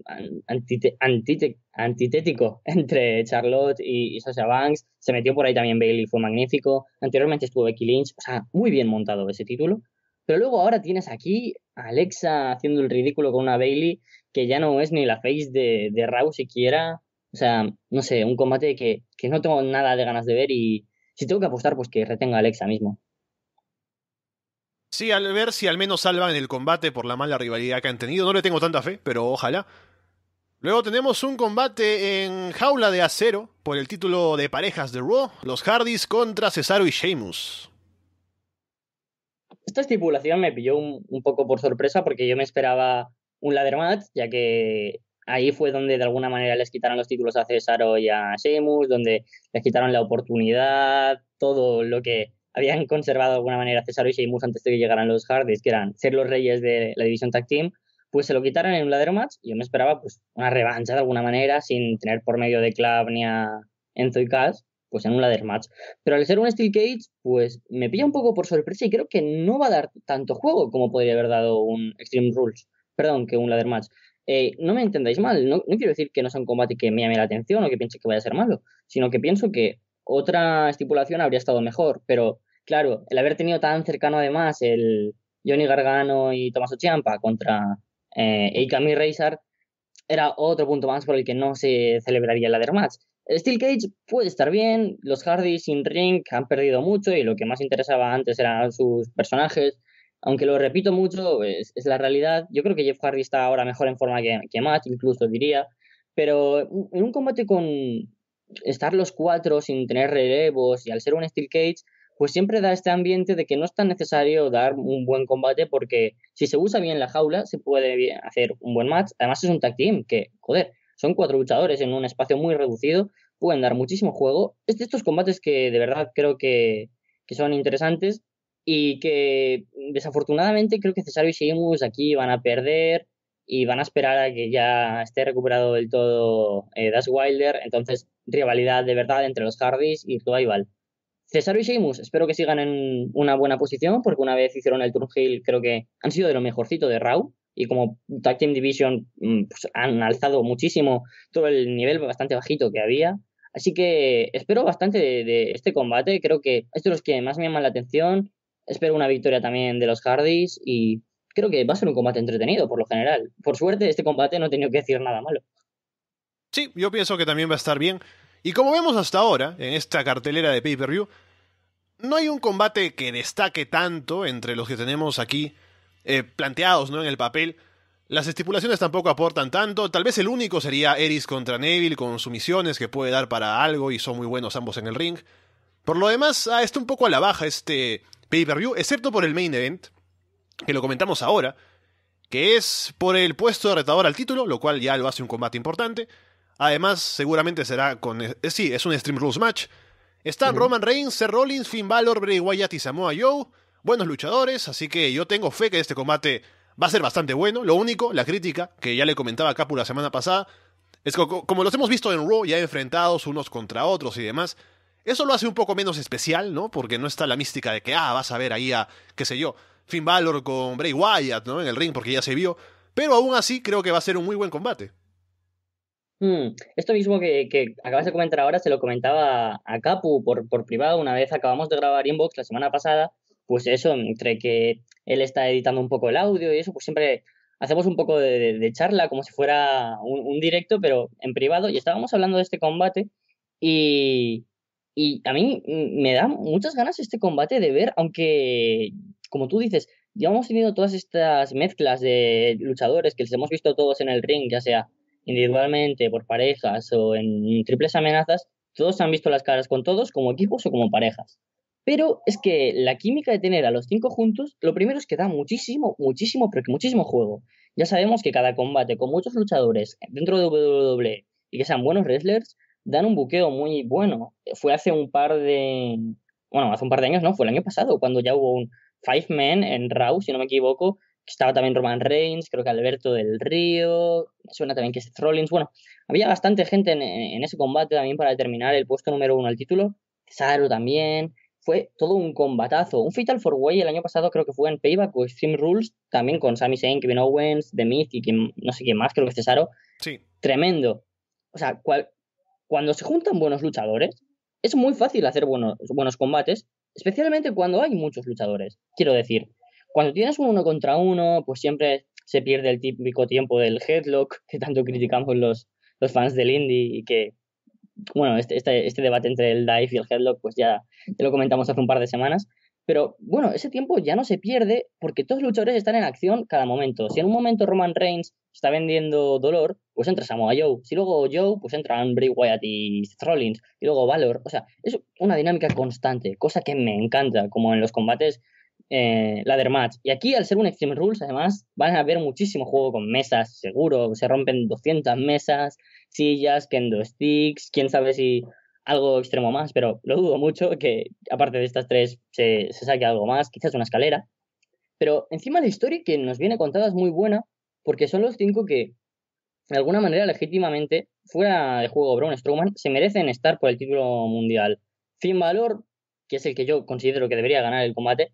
antitético entre Charlotte y, Sasha Banks. Se metió por ahí también Bailey, fue magnífico. Anteriormente estuvo Becky Lynch, o sea, muy bien montado ese título. Pero luego ahora tienes aquí a Alexa haciendo el ridículo con una Bailey que ya no es ni la face de, de Raw siquiera. O sea, no sé, un combate que, no tengo nada de ganas de ver y si tengo que apostar, pues que retenga a Alexa mismo. Sí, al ver si al menos salvan el combate por la mala rivalidad que han tenido. No le tengo tanta fe, pero ojalá. Luego tenemos un combate en jaula de acero por el título de parejas de Raw, los Hardys contra Cesaro y Sheamus. Esta estipulación me pilló un, un poco por sorpresa porque yo me esperaba un ladder match, ya que ahí fue donde de alguna manera les quitaron los títulos a Cesaro y a Seamus, donde les quitaron la oportunidad, todo lo que habían conservado de alguna manera césar y Seamus antes de que llegaran los Hardys, que eran ser los reyes de la división tag team, pues se lo quitaron en un ladder match y yo me esperaba pues una revancha de alguna manera sin tener por medio de Club ni a Enzo y pues en un ladder match. Pero al ser un Steel Cage, pues me pilla un poco por sorpresa y creo que no va a dar tanto juego como podría haber dado un Extreme Rules, perdón, que un ladder match. Eh, no me entendáis mal, no, quiero decir que no sea un combate que me llame la atención o que piense que vaya a ser malo, sino que pienso que otra estipulación habría estado mejor, pero claro, el haber tenido tan cercano además el Johnny Gargano y Tomás chiampa contra eh, Eikami Reizar era otro punto más por el que no se celebraría el ladder match. Steel Cage puede estar bien, los Hardys sin ring han perdido mucho y lo que más interesaba antes eran sus personajes, aunque lo repito mucho, es, la realidad. Yo creo que Jeff Hardy está ahora mejor en forma que, que Matt, incluso diría. Pero en un combate con estar los cuatro sin tener relevos y al ser un Steel Cage, pues siempre da este ambiente de que no es tan necesario dar un buen combate porque si se usa bien la jaula se puede hacer un buen match. Además es un tag team que, joder, son cuatro luchadores en un espacio muy reducido, pueden dar muchísimo juego. Es de estos combates que de verdad creo que, que son interesantes y que mm, desafortunadamente creo que Cesaro y Sheamus aquí van a perder y van a esperar a que ya esté recuperado del todo eh, Dash Wilder. Entonces, rivalidad de verdad entre los Hardys y Rival. Cesaro y Sheamus, espero que sigan en una buena posición porque una vez hicieron el turnhill creo que han sido de lo mejorcito de Raw y como Tag Team Division mm, pues, han alzado muchísimo todo el nivel bastante bajito que había. Así que espero bastante de, este combate. Creo que estos los que más me llaman la atención. Espero una victoria también de los Hardys y creo que va a ser un combate entretenido por lo general. Por suerte, este combate no he tenido que decir nada malo. Sí, yo pienso que también va a estar bien. Y como vemos hasta ahora, en esta cartelera de pay-per-view, no hay un combate que destaque tanto entre los que tenemos aquí eh, planteados ¿no? en el papel. Las estipulaciones tampoco aportan tanto. Tal vez el único sería Eris contra Neville con sumisiones que puede dar para algo y son muy buenos ambos en el ring. Por lo demás, ah, está un poco a la baja este pay-per-view, excepto por el main event, que lo comentamos ahora, que es por el puesto de retador al título, lo cual ya lo hace un combate importante. Además, seguramente será con... Eh, eh, sí, es un Stream Rules match. Están Roman Reigns, Seth Rollins, Finn Balor, Bray Wyatt y Samoa Joe. Buenos luchadores, así que yo tengo fe que este combate va a ser bastante bueno. Lo único, la crítica, que ya le comentaba a Capu la semana pasada, es que como los hemos visto en Raw, ya enfrentados unos contra otros y demás, eso lo hace un poco menos especial, ¿no? Porque no está la mística de que, ah, vas a ver ahí a, qué sé yo, Finn Balor con Bray Wyatt, ¿no? En el ring, porque ya se vio. Pero aún así creo que va a ser un muy buen combate. Hmm, esto mismo que, acabas de comentar ahora se lo comentaba a Capu por, por privado una vez acabamos de grabar Inbox la semana pasada. Pues eso, entre que él está editando un poco el audio y eso, pues siempre hacemos un poco de, charla como si fuera un directo, pero en privado. Y estábamos hablando de este combate y, y a mí me da muchas ganas este combate de ver, aunque, como tú dices, ya hemos tenido todas estas mezclas de luchadores que les hemos visto todos en el ring, ya sea individualmente, por parejas o en triples amenazas, todos han visto las caras con todos, como equipos o como parejas. Pero es que la química de tener a los cinco juntos, lo primero es que da muchísimo, muchísimo, pero que muchísimo juego. Ya sabemos que cada combate con muchos luchadores dentro de WWE y que sean buenos wrestlers, dan un buqueo muy bueno. Eh, fue hace un par de. Bueno, hace un par de años, no, fue el año pasado, cuando ya hubo un Five Men en Raw, si no me equivoco. Estaba también Roman Reigns, creo que Alberto del Río, suena también que es Rollins. Bueno, había bastante gente en, ese combate también para determinar el puesto número uno al título. Cesaro también. Fue todo un combatazo. Un Fatal Four Way el año pasado creo que fue en Payback o Extreme Rules, también con Sami Zayn, Kevin Owens, The Myth y no sé quién más, creo que es Cesaro. Sí. Tremendo. O sea, cual, cuando se juntan buenos luchadores, es muy fácil hacer buenos, buenos combates, especialmente cuando hay muchos luchadores. Quiero decir, cuando tienes uno contra uno, pues siempre se pierde el típico tiempo del headlock que tanto criticamos los, fans del indie y que, bueno, este, este, este, debate entre el dive y el headlock, pues ya, te lo comentamos hace un par de semanas. Pero bueno, ese tiempo ya no se pierde porque todos los luchadores están en acción cada momento. Si en un momento Roman Reigns está vendiendo dolor, pues entra Samoa Joe. Si luego Joe, pues entran Bray Wyatt y Seth Y luego Valor. O sea, es una dinámica constante, cosa que me encanta, como en los combates eh, match. Y aquí, al ser un Extreme Rules, además, van a haber muchísimo juego con mesas, seguro. Se rompen 200 mesas, sillas, kendo sticks, quién sabe si algo extremo más, pero lo dudo mucho que, aparte de estas tres, se, saque algo más, quizás una escalera. Pero encima la historia que nos viene contada es muy buena, porque son los cinco que, de alguna manera, legítimamente, fuera de juego Braun Strowman, se merecen estar por el título mundial. Finn Valor que es el que yo considero que debería ganar el combate,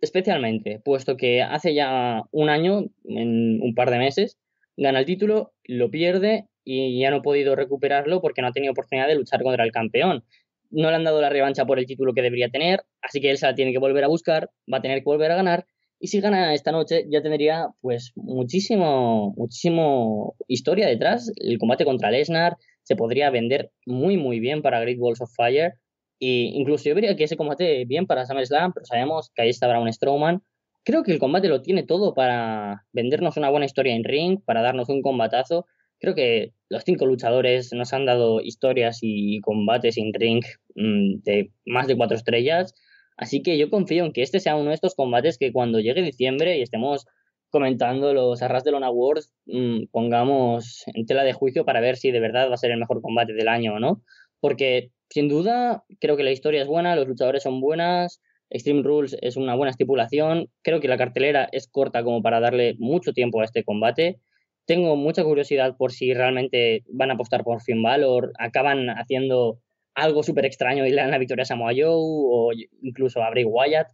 especialmente, puesto que hace ya un año, en un par de meses, gana el título, lo pierde y ya no ha podido recuperarlo porque no ha tenido oportunidad de luchar contra el campeón. No le han dado la revancha por el título que debería tener, así que él se la tiene que volver a buscar, va a tener que volver a ganar y si gana esta noche ya tendría pues muchísimo, muchísimo historia detrás. El combate contra Lesnar se podría vender muy muy bien para Great Walls of Fire e incluso yo vería que ese combate bien para SummerSlam, pero sabemos que ahí está Braun Strowman. Creo que el combate lo tiene todo para vendernos una buena historia en ring, para darnos un combatazo creo que los cinco luchadores nos han dado historias y combates en ring mm, de más de cuatro estrellas. Así que yo confío en que este sea uno de estos combates que cuando llegue diciembre y estemos comentando los Arras de Lona Awards, mm, pongamos en tela de juicio para ver si de verdad va a ser el mejor combate del año o no. Porque sin duda creo que la historia es buena, los luchadores son buenas, Extreme Rules es una buena estipulación, creo que la cartelera es corta como para darle mucho tiempo a este combate tengo mucha curiosidad por si realmente van a apostar por Finn Balor, acaban haciendo algo súper extraño y le dan la victoria a Samoa Joe o incluso a Bray Wyatt.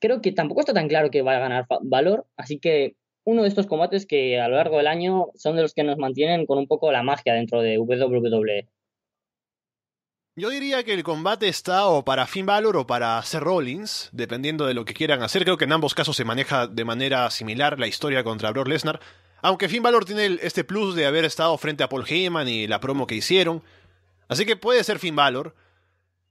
Creo que tampoco está tan claro que va a ganar Valor, así que uno de estos combates que a lo largo del año son de los que nos mantienen con un poco la magia dentro de WWE. Yo diría que el combate está o para Finn Balor o para Seth Rollins, dependiendo de lo que quieran hacer. Creo que en ambos casos se maneja de manera similar la historia contra Brock Lesnar. Aunque Finn Balor tiene este plus de haber estado frente a Paul Heyman y la promo que hicieron. Así que puede ser Finn Balor.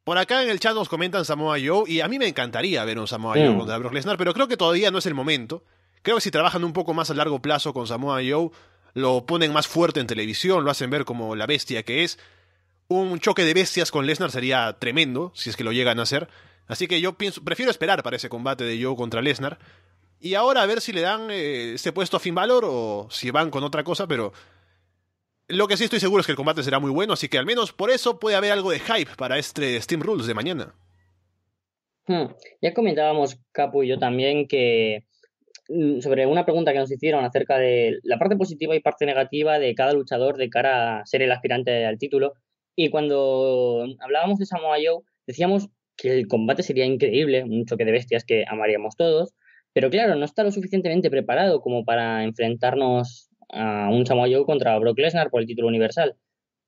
Por acá en el chat nos comentan Samoa Joe y a mí me encantaría ver un Samoa Joe mm. contra Brock Lesnar, pero creo que todavía no es el momento. Creo que si trabajan un poco más a largo plazo con Samoa Joe, lo ponen más fuerte en televisión, lo hacen ver como la bestia que es. Un choque de bestias con Lesnar sería tremendo, si es que lo llegan a hacer. Así que yo pienso, prefiero esperar para ese combate de Joe contra Lesnar. Y ahora a ver si le dan eh, ese puesto a fin valor o si van con otra cosa, pero lo que sí estoy seguro es que el combate será muy bueno, así que al menos por eso puede haber algo de hype para este Steam Rules de mañana. Hmm. Ya comentábamos, Capu y yo también, que mm, sobre una pregunta que nos hicieron acerca de la parte positiva y parte negativa de cada luchador de cara a ser el aspirante al título. Y cuando hablábamos de Samoa Joe, decíamos que el combate sería increíble, un choque de bestias que amaríamos todos, pero claro, no está lo suficientemente preparado como para enfrentarnos a un Samoa contra Brock Lesnar por el título universal.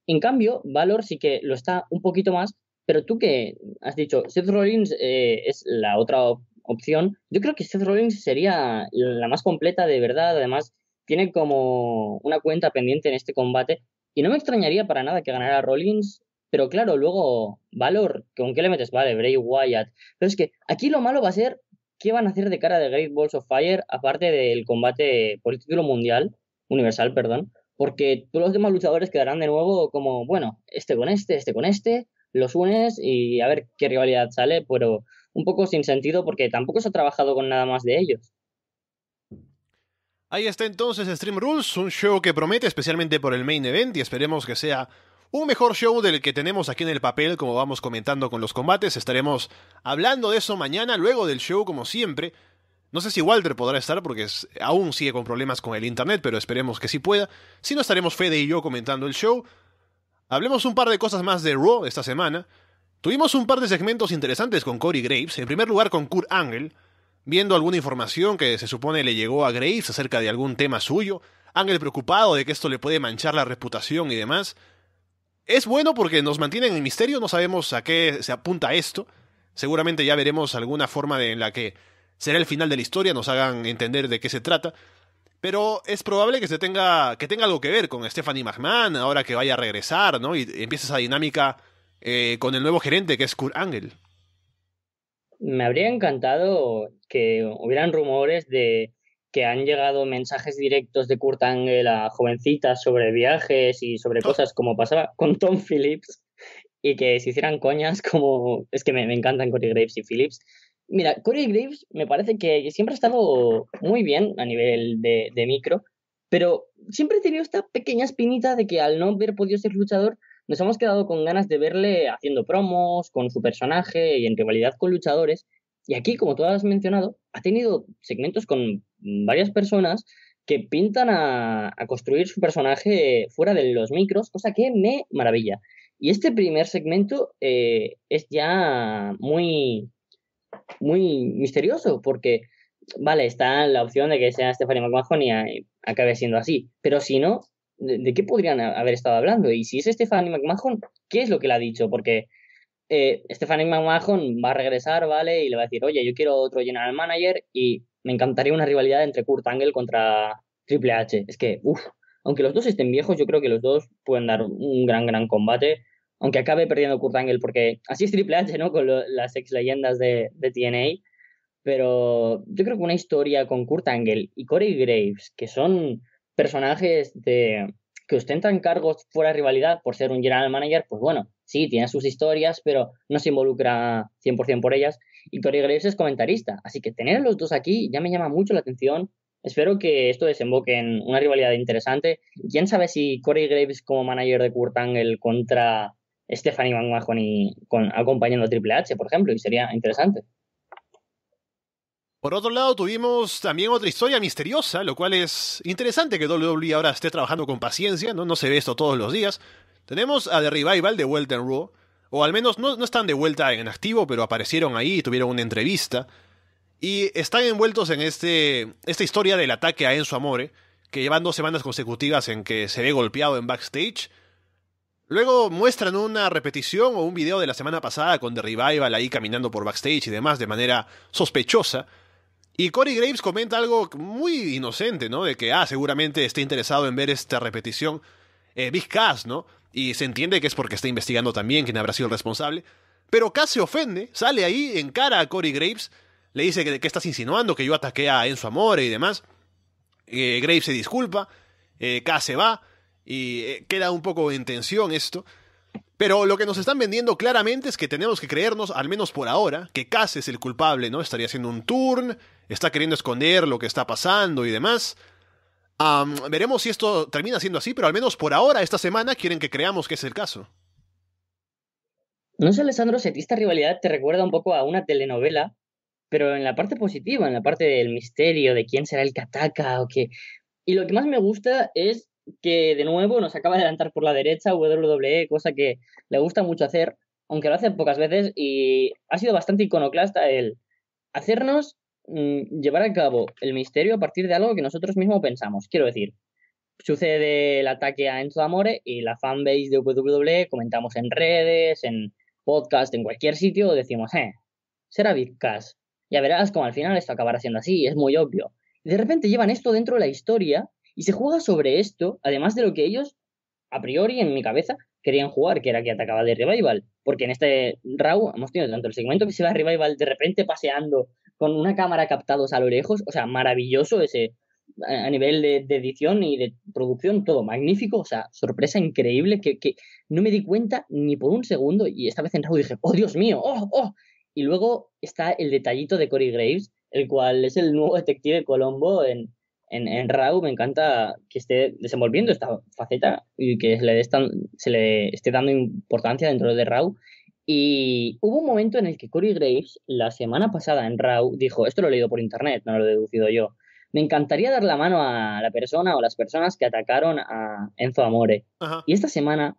En cambio, Valor sí que lo está un poquito más, pero tú que has dicho, Seth Rollins eh, es la otra opción. Yo creo que Seth Rollins sería la más completa de verdad. Además, tiene como una cuenta pendiente en este combate. Y no me extrañaría para nada que ganara Rollins, pero claro, luego, Valor, ¿con qué le metes? Vale, Bray Wyatt. Pero es que aquí lo malo va a ser ¿qué van a hacer de cara de Great Balls of Fire aparte del combate por el título mundial, universal, perdón? Porque todos los demás luchadores quedarán de nuevo como, bueno, este con este, este con este, los unes y a ver qué rivalidad sale, pero un poco sin sentido porque tampoco se ha trabajado con nada más de ellos. Ahí está entonces Stream Rules, un show que promete especialmente por el main event y esperemos que sea un mejor show del que tenemos aquí en el papel, como vamos comentando con los combates. Estaremos hablando de eso mañana, luego del show, como siempre. No sé si Walter podrá estar porque aún sigue con problemas con el internet, pero esperemos que sí pueda. Si no, estaremos Fede y yo comentando el show. Hablemos un par de cosas más de Raw esta semana. Tuvimos un par de segmentos interesantes con Corey Graves. En primer lugar, con Kurt Angle, viendo alguna información que se supone le llegó a Graves acerca de algún tema suyo. Angle preocupado de que esto le puede manchar la reputación y demás. Es bueno porque nos mantienen en misterio, no sabemos a qué se apunta esto. Seguramente ya veremos alguna forma en la que será el final de la historia, nos hagan entender de qué se trata. Pero es probable que se tenga, que tenga algo que ver con Stephanie McMahon, ahora que vaya a regresar, ¿no? Y empieza esa dinámica eh, con el nuevo gerente que es Kurt Angle. Me habría encantado que hubieran rumores de que han llegado mensajes directos de Kurt Angle a jovencitas sobre viajes y sobre oh. cosas como pasaba con Tom Phillips y que se hicieran coñas como... Es que me, encantan Corey Graves y Phillips. Mira, Corey Graves me parece que siempre ha estado muy bien a nivel de, de micro, pero siempre he tenido esta pequeña espinita de que al no haber podido ser luchador, nos hemos quedado con ganas de verle haciendo promos, con su personaje y en rivalidad con luchadores. Y aquí, como tú has mencionado, ha tenido segmentos con Mm, varias personas que pintan a, construir su personaje fuera de los micros, cosa que me maravilla. Y este primer segmento eh, es ya muy, muy misterioso, porque, vale, está la opción de que sea Stephanie McMahon y eh, acabe siendo así, pero si no, ¿de, qué podrían haber estado hablando? Y si es Stephanie McMahon, ¿qué es lo que le ha dicho? Porque eh, Stephanie McMahon va a regresar, ¿vale? Y le va a decir, oye, yo quiero otro general manager y me encantaría una rivalidad entre Kurt Angle contra Triple H. Es que, uff, aunque los dos estén viejos, yo creo que los dos pueden dar un gran, gran combate. Aunque acabe perdiendo Kurt Angle, porque así es Triple H, ¿no? Con las ex leyendas de, TNA. Pero yo creo que una historia con Kurt Angle y Corey Graves, que son personajes de, que ostentan cargos fuera de rivalidad por ser un general manager, pues bueno, sí, tiene sus historias, pero no se involucra 100% por ellas. Y Corey Graves es comentarista, así que tener a los dos aquí ya me llama mucho la atención. Espero que esto desemboque en una rivalidad interesante. ¿Quién sabe si Corey Graves como manager de Kurt Angle contra Stephanie Van y con, acompañando a Triple H, por ejemplo, y sería interesante. Por otro lado, tuvimos también otra historia misteriosa, lo cual es interesante que WWE ahora esté trabajando con paciencia, ¿no? No se ve esto todos los días. Tenemos a The Revival de vuelta en Raw, o al menos no, están de vuelta en activo, pero aparecieron ahí y tuvieron una entrevista. Y están envueltos en este, esta historia del ataque a Enzo Amore, que llevan dos semanas consecutivas en que se ve golpeado en backstage. Luego muestran una repetición o un video de la semana pasada con The Revival ahí caminando por backstage y demás de manera sospechosa. Y Corey Graves comenta algo muy inocente, ¿no? De que, ah, seguramente esté interesado en ver esta repetición eh, Big Cass, ¿no? y se entiende que es porque está investigando también quién habrá sido el responsable, pero Cass se ofende, sale ahí, en cara a Corey Graves, le dice que, estás insinuando, que yo ataqué a Enzo Amore y demás. Eh, Graves se disculpa, eh, Cass se va, y eh, queda un poco en tensión esto. Pero lo que nos están vendiendo claramente es que tenemos que creernos, al menos por ahora, que Cass es el culpable, ¿no? Estaría haciendo un turn, está queriendo esconder lo que está pasando y demás veremos si esto termina siendo así, pero al menos por ahora, esta semana, quieren que creamos que es el caso. No sé, Alessandro, si esta rivalidad te recuerda un poco a una telenovela, pero en la parte positiva, en la parte del misterio, de quién será el que ataca o qué. Y lo que más me gusta es que de nuevo nos acaba de adelantar por la derecha WWE, cosa que le gusta mucho hacer, aunque lo hace pocas veces y ha sido bastante iconoclasta el hacernos Mm, llevar a cabo el misterio a partir de algo que nosotros mismos pensamos. Quiero decir, sucede el ataque a Enzo Amore y la fanbase de WWE comentamos en redes, en podcast, en cualquier sitio, decimos, eh, será Vizcas. Ya verás como al final esto acabará siendo así, es muy obvio. de repente llevan esto dentro de la historia y se juega sobre esto, además de lo que ellos, a priori en mi cabeza, querían jugar, que era que atacaba de Revival. Porque en este Raw hemos tenido tanto el segmento que se va Revival de repente paseando con una cámara captados a lo lejos, o sea, maravilloso ese eh, a nivel de, edición y de producción, todo magnífico, o sea, sorpresa increíble que, que, no me di cuenta ni por un segundo y esta vez en Raw dije, oh Dios mío, oh, oh. Y luego está el detallito de Corey Graves, el cual es el nuevo detective Colombo en, en, Raw me encanta que esté desenvolviendo esta faceta y que se le, esté dando importancia dentro de Raw. Y hubo un momento en el que Corey Graves, la semana pasada en Raw, dijo, esto lo he leído por internet, no lo he deducido yo, me encantaría dar la mano a la persona o las personas que atacaron a Enzo Amore. Y esta semana,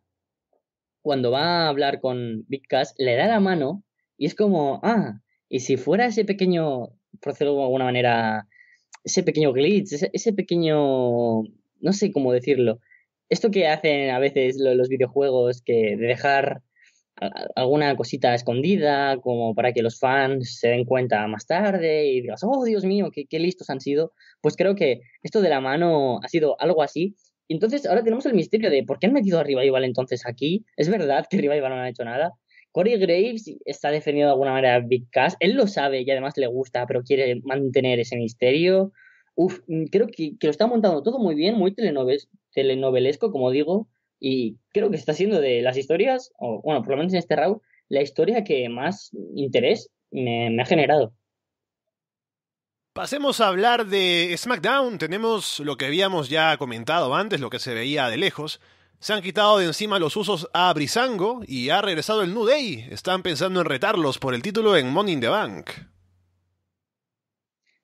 cuando va a hablar con Big Cass, le da la mano y es como, ah, y si fuera ese pequeño, proceso de alguna manera, ese pequeño glitch, ese, pequeño, no sé cómo decirlo, esto que hacen a veces los videojuegos, que de dejar alguna cosita escondida, como para que los fans se den cuenta más tarde y digas, oh Dios mío, qué, listos han sido, pues creo que esto de la mano ha sido algo así. entonces ahora tenemos el misterio de por qué han metido a Revival entonces aquí. Es verdad que Revival no ha hecho nada, Corey Graves está defendiendo de alguna manera a Big Cass. Él lo sabe y además le gusta, pero quiere mantener ese misterio. Uf, mm, creo que, lo está montando todo muy bien, muy telenovelesco, como digo. Y creo que está siendo de las historias, o bueno, por lo menos en este round, la historia que más interés me ha generado. Pasemos a hablar de SmackDown. Tenemos lo que habíamos ya comentado antes, lo que se veía de lejos. Se han quitado de encima los usos a Brisango y ha regresado el New Day. Están pensando en retarlos por el título en Money in the Bank.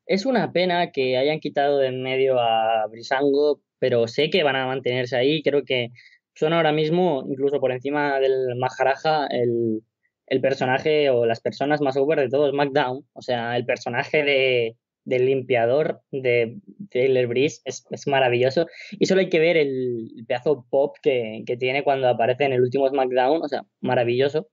Es una pena que hayan quitado de en medio a Brisango, pero sé que van a mantenerse ahí. Creo que son ahora mismo, incluso por encima del Maharaja, el, personaje o las personas más over de todos, SmackDown. O sea, el personaje de, del limpiador de Taylor Breeze es, maravilloso. Y solo hay que ver el, pedazo pop que, tiene cuando aparece en el último SmackDown, o sea, maravilloso.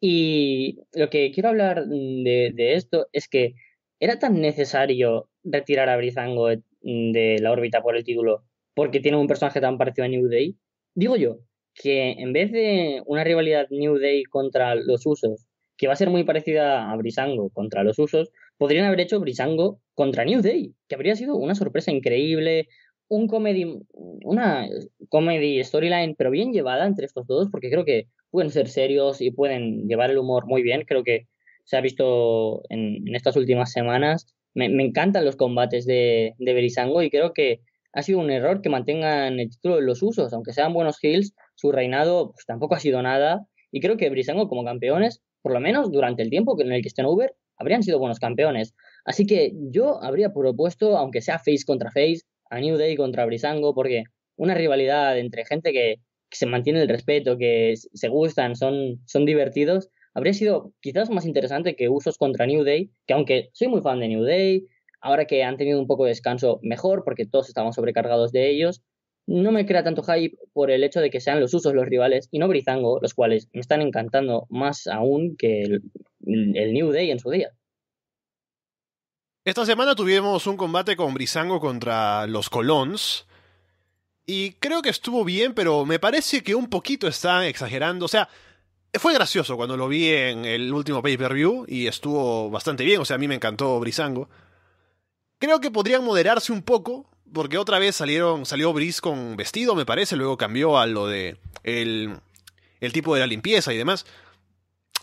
Y lo que quiero hablar de, esto es que era tan necesario retirar a Brizango de la órbita por el título porque tiene un personaje tan parecido a New Day. Digo yo, que en vez de una rivalidad New Day contra los usos, que va a ser muy parecida a Brisango contra los usos, podrían haber hecho brisango contra New Day, que habría sido una sorpresa increíble, un comedy, una comedy storyline, pero bien llevada entre estos dos, porque creo que pueden ser serios y pueden llevar el humor muy bien. Creo que se ha visto en, estas últimas semanas. Me, encantan los combates de, de y creo que ha sido un error que mantengan el título en los usos, aunque sean buenos heels, su reinado pues, tampoco ha sido nada. Y creo que Brisango como campeones, por lo menos durante el tiempo en el que estén Uber, habrían sido buenos campeones. Así que yo habría propuesto, aunque sea face contra face, a New Day contra Brisango, porque una rivalidad entre gente que, se mantiene el respeto, que se gustan, son, son divertidos, habría sido quizás más interesante que usos contra New Day, que aunque soy muy fan de New Day, ahora que han tenido un poco de descanso mejor, porque todos estamos sobrecargados de ellos, no me crea tanto hype por el hecho de que sean los usos los rivales y no Brizango, los cuales me están encantando más aún que el, New Day en su día. Esta semana tuvimos un combate con Brizango contra los Colons. Y creo que estuvo bien, pero me parece que un poquito está exagerando. O sea, fue gracioso cuando lo vi en el último pay-per-view y estuvo bastante bien. O sea, a mí me encantó Brizango. Creo que podrían moderarse un poco porque otra vez salieron, salió Bris con vestido, me parece, luego cambió a lo de el, el tipo de la limpieza y demás.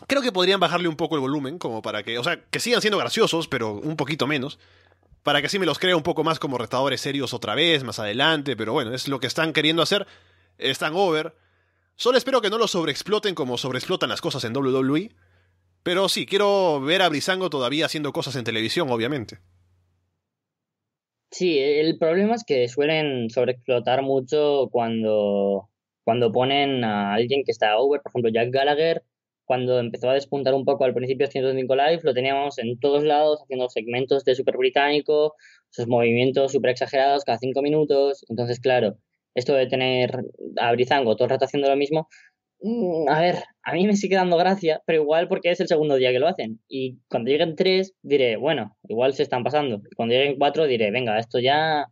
Creo que podrían bajarle un poco el volumen, como para que, o sea, que sigan siendo graciosos, pero un poquito menos, para que así me los crea un poco más como retadores serios otra vez, más adelante, pero bueno, es lo que están queriendo hacer, están over. Solo espero que no lo sobreexploten como sobreexplotan las cosas en WWE, pero sí, quiero ver a Brisango todavía haciendo cosas en televisión, obviamente. Sí, el problema es que suelen sobreexplotar mucho cuando, ponen a alguien que está over. Por ejemplo, Jack Gallagher, cuando empezó a despuntar un poco al principio 105 Live, lo teníamos en todos lados, haciendo segmentos de super británico, sus movimientos super exagerados cada cinco minutos. Entonces, claro, esto de tener a Brizango todo el rato haciendo lo mismo, Mm, a ver, a mí me sigue dando gracia, pero igual porque es el segundo día que lo hacen. Y cuando lleguen tres, diré, bueno, igual se están pasando. cuando lleguen cuatro, diré, venga, esto ya.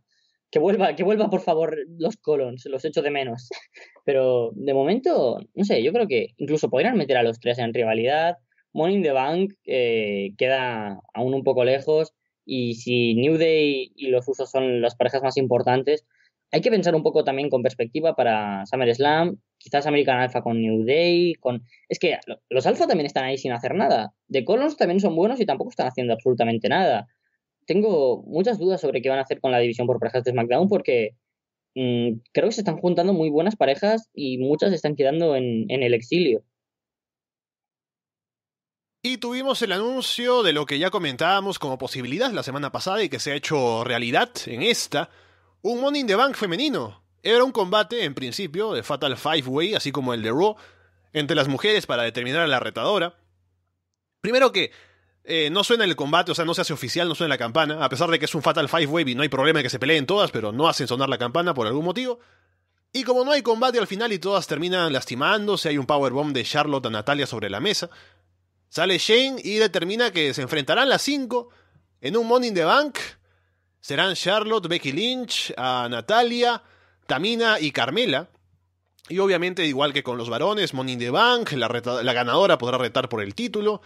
Que vuelva, que vuelva por favor los colons, los echo de menos. pero de momento, no sé, yo creo que incluso podrían meter a los tres en rivalidad. Morning the Bank eh, queda aún un poco lejos. Y si New Day y los usos son las parejas más importantes, hay que pensar un poco también con perspectiva para SummerSlam, quizás American Alpha con New Day, con... Es que los Alpha también están ahí sin hacer nada. The Colons también son buenos y tampoco están haciendo absolutamente nada. Tengo muchas dudas sobre qué van a hacer con la división por parejas de SmackDown porque mm, creo que se están juntando muy buenas parejas y muchas están quedando en, en el exilio. Y tuvimos el anuncio de lo que ya comentábamos como posibilidad la semana pasada y que se ha hecho realidad en esta, un Money in the Bank femenino. Era un combate, en principio, de Fatal Five Way, así como el de Raw, entre las mujeres para determinar a la retadora. Primero que eh, no suena el combate, o sea, no se hace oficial, no suena la campana, a pesar de que es un Fatal Five Way y no hay problema de que se peleen todas, pero no hacen sonar la campana por algún motivo. Y como no hay combate al final y todas terminan lastimándose, hay un powerbomb de Charlotte a Natalia sobre la mesa. Sale Shane y determina que se enfrentarán las cinco en un Money de Bank serán Charlotte, Becky Lynch, Natalia, Tamina y Carmela. Y obviamente, igual que con los varones, Money de Bank, la, ganadora podrá retar por el título.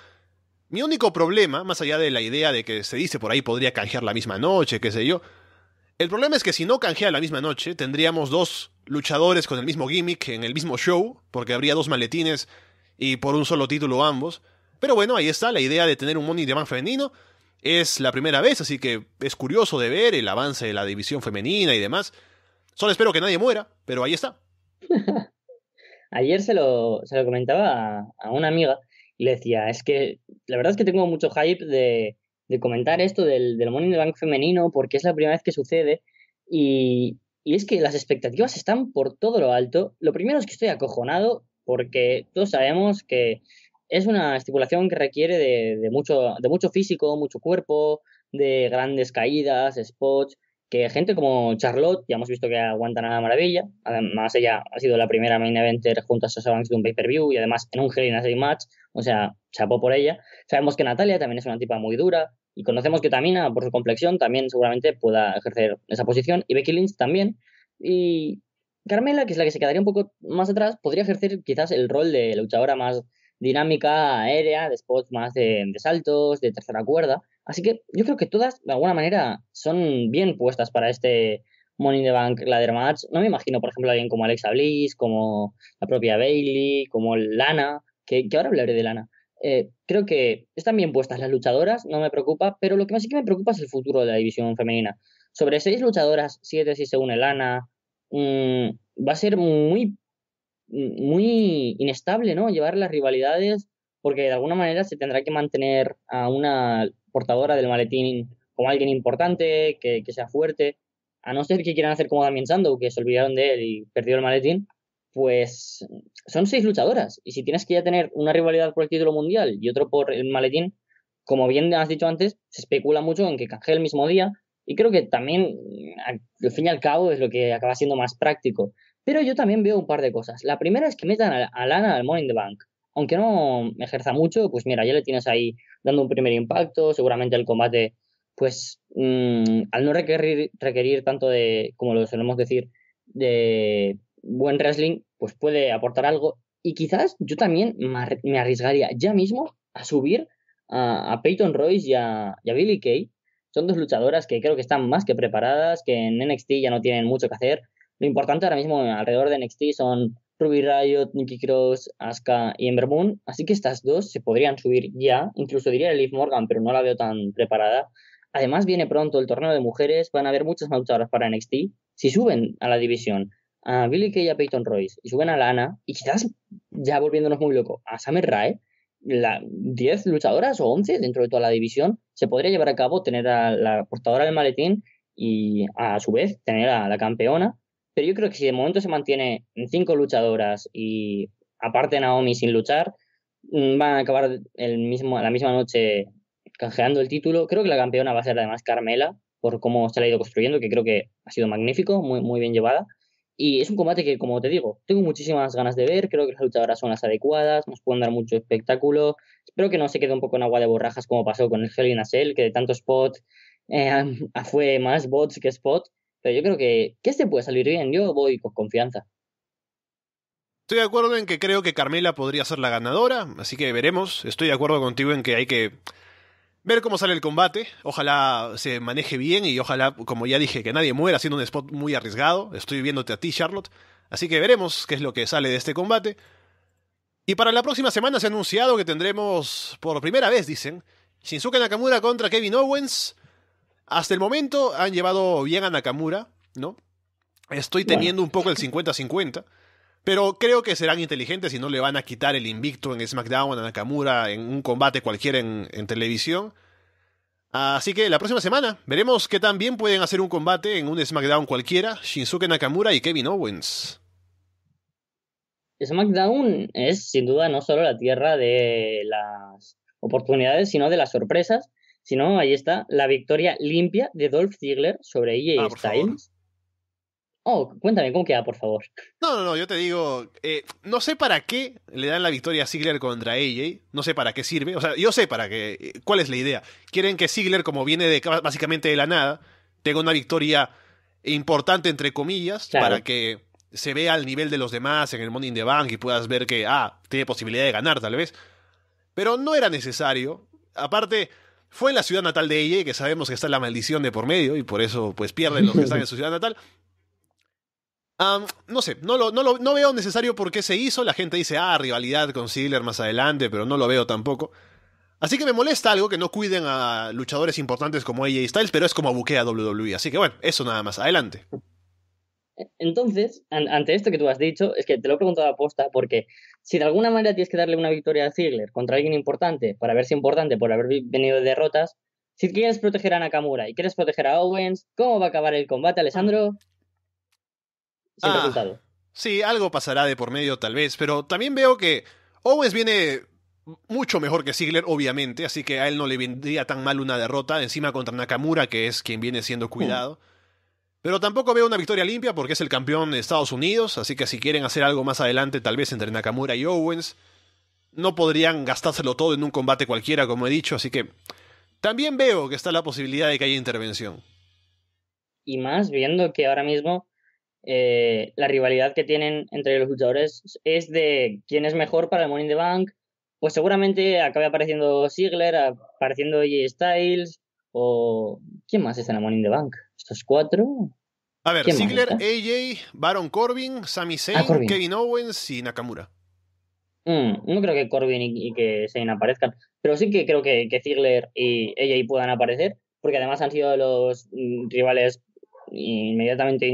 Mi único problema, más allá de la idea de que se dice por ahí podría canjear la misma noche, qué sé yo, el problema es que si no canjea la misma noche, tendríamos dos luchadores con el mismo gimmick en el mismo show, porque habría dos maletines y por un solo título ambos. Pero bueno, ahí está la idea de tener un Money de Bank femenino. Es la primera vez, así que es curioso de ver el avance de la división femenina y demás. Solo espero que nadie muera, pero ahí está. Ayer se lo, se lo comentaba a, una amiga y le decía, es que la verdad es que tengo mucho hype de, comentar esto del, del Money Bank femenino porque es la primera vez que sucede y, y es que las expectativas están por todo lo alto. Lo primero es que estoy acojonado porque todos sabemos que es una estipulación que requiere de, mucho, de mucho físico, mucho cuerpo, de grandes caídas, spots, que gente como Charlotte, ya hemos visto que aguanta nada maravilla, además ella ha sido la primera main eventer junto a Sasha Banks de un pay-per-view y además en un Hell in match, o sea, chapó por ella. Sabemos que Natalia también es una tipa muy dura y conocemos que Tamina, por su complexión, también seguramente pueda ejercer esa posición y Becky Lynch también. Y Carmela, que es la que se quedaría un poco más atrás, podría ejercer quizás el rol de luchadora más dinámica aérea, de spots más de, saltos, de tercera cuerda. Así que yo creo que todas, de alguna manera, son bien puestas para este Money in the Bank Ladder Match. No me imagino, por ejemplo, alguien como Alexa Bliss, como la propia Bailey, como Lana, que, ahora hablaré de Lana. Eh, creo que están bien puestas las luchadoras, no me preocupa, pero lo que más sí que me preocupa es el futuro de la división femenina. Sobre seis luchadoras, siete si se une Lana, mm, va a ser muy muy inestable, ¿no? Llevar las rivalidades, porque de alguna manera se tendrá que mantener a una portadora del maletín como alguien importante, que, sea fuerte, a no ser que quieran hacer como Damien Sandow, que se olvidaron de él y perdió el maletín, pues son seis luchadoras. Y si tienes que ya tener una rivalidad por el título mundial y otro por el maletín, como bien has dicho antes, se especula mucho en que canje el mismo día. Y creo que también, al fin y al cabo, es lo que acaba siendo más práctico. Pero yo también veo un par de cosas. La primera es que metan a, Lana al in the Bank. Aunque no ejerza mucho, pues mira, ya le tienes ahí dando un primer impacto. Seguramente el combate, pues mm, al no requerir, requerir tanto de, como lo solemos decir, de buen wrestling, pues puede aportar algo. Y quizás yo también me arriesgaría ya mismo a subir a, Peyton Royce y a, Billy Kay. Son dos luchadoras que creo que están más que preparadas, que en NXT ya no tienen mucho que hacer lo importante ahora mismo alrededor de NXT son Ruby Riot, Nikki Cross, Asuka y Ember Moon. Así que estas dos se podrían subir ya. Incluso diría Liv Morgan, pero no la veo tan preparada. Además, viene pronto el torneo de mujeres. Van a haber muchas luchadoras para NXT. Si suben a la división a Billy Kay y a Peyton Royce y suben a Lana, y quizás, ya volviéndonos muy loco, a Summer Rae, la, 10 luchadoras o 11 dentro de toda la división, se podría llevar a cabo tener a la portadora del maletín y a su vez tener a la campeona pero yo creo que si de momento se mantiene en cinco luchadoras y aparte Naomi sin luchar, mm, van a acabar el mismo, la misma noche canjeando el título. Creo que la campeona va a ser además Carmela, por cómo se la ha ido construyendo, que creo que ha sido magnífico, muy, muy bien llevada. Y es un combate que, como te digo, tengo muchísimas ganas de ver, creo que las luchadoras son las adecuadas, nos pueden dar mucho espectáculo. Espero que no se quede un poco en agua de borrajas como pasó con el Hell in que de tanto spot eh, fue más bots que spot. Pero yo creo que, ¿Qué se puede salir bien. Yo voy con confianza. Estoy de acuerdo en que creo que Carmela podría ser la ganadora, así que veremos. Estoy de acuerdo contigo en que hay que ver cómo sale el combate. Ojalá se maneje bien y ojalá, como ya dije, que nadie muera haciendo un spot muy arriesgado. Estoy viéndote a ti, Charlotte. Así que veremos qué es lo que sale de este combate. Y para la próxima semana se ha anunciado que tendremos, por primera vez, dicen, Shinsuke Nakamura contra Kevin Owens. Hasta el momento han llevado bien a Nakamura, ¿no? Estoy teniendo un poco el 50-50. Pero creo que serán inteligentes y no le van a quitar el invicto en SmackDown a Nakamura en un combate cualquiera en, televisión. Así que la próxima semana veremos que también pueden hacer un combate en un SmackDown cualquiera, Shinsuke Nakamura y Kevin Owens. SmackDown es sin duda no solo la tierra de las oportunidades, sino de las sorpresas. Si no, ahí está, la victoria limpia de Dolph Ziggler sobre EJ ah, Styles. Oh, cuéntame, ¿cómo queda, por favor? No, no, no, yo te digo, eh, no sé para qué le dan la victoria a Ziggler contra e AJ, no sé para qué sirve, o sea, yo sé para qué, eh, cuál es la idea. Quieren que Ziggler, como viene de, básicamente de la nada, tenga una victoria importante, entre comillas, para que se vea al nivel de los demás en el Money in the Bank y puedas ver que, ah, tiene posibilidad de ganar tal vez. Pero no era necesario. Aparte, fue la ciudad natal de ella, que sabemos que está la maldición de por medio y por eso pues pierden los que están en su ciudad natal. no sé, no, lo, no, no veo necesario por qué se hizo. La gente dice, ah, rivalidad con Ziggler más adelante, pero no lo veo tampoco. Así que me molesta algo que no cuiden a luchadores importantes como AJ Styles, pero es como buquea WWE. Así que bueno, eso nada más. Adelante. Entonces, ante esto que tú has dicho, es que te lo he preguntado a posta porque si de alguna manera tienes que darle una victoria a Ziggler contra alguien importante, para ver es importante por haber venido de derrotas, si quieres proteger a Nakamura y quieres proteger a Owens, ¿cómo va a acabar el combate, Alessandro? Ah. Sin ah. Sí, algo pasará de por medio tal vez, pero también veo que Owens viene mucho mejor que Ziggler, obviamente, así que a él no le vendría tan mal una derrota, encima contra Nakamura, que es quien viene siendo hmm. cuidado. Pero tampoco veo una victoria limpia porque es el campeón de Estados Unidos, así que si quieren hacer algo más adelante, tal vez entre Nakamura y Owens, no podrían gastárselo todo en un combate cualquiera, como he dicho, así que también veo que está la posibilidad de que haya intervención. Y más viendo que ahora mismo eh, la rivalidad que tienen entre los luchadores es de quién es mejor para el Money in the Bank, pues seguramente acabe apareciendo Ziggler, apareciendo J Styles o quién más está en el Money in the Bank. Estos cuatro. A ver, Ziggler, AJ, Baron Corbin, Sami ah, Zayn, Kevin Owens y Nakamura. Mm, no creo que Corbin y, que Zayn aparezcan, pero sí que creo que, Ziggler y AJ puedan aparecer, porque además han sido los mm, rivales inmediatamente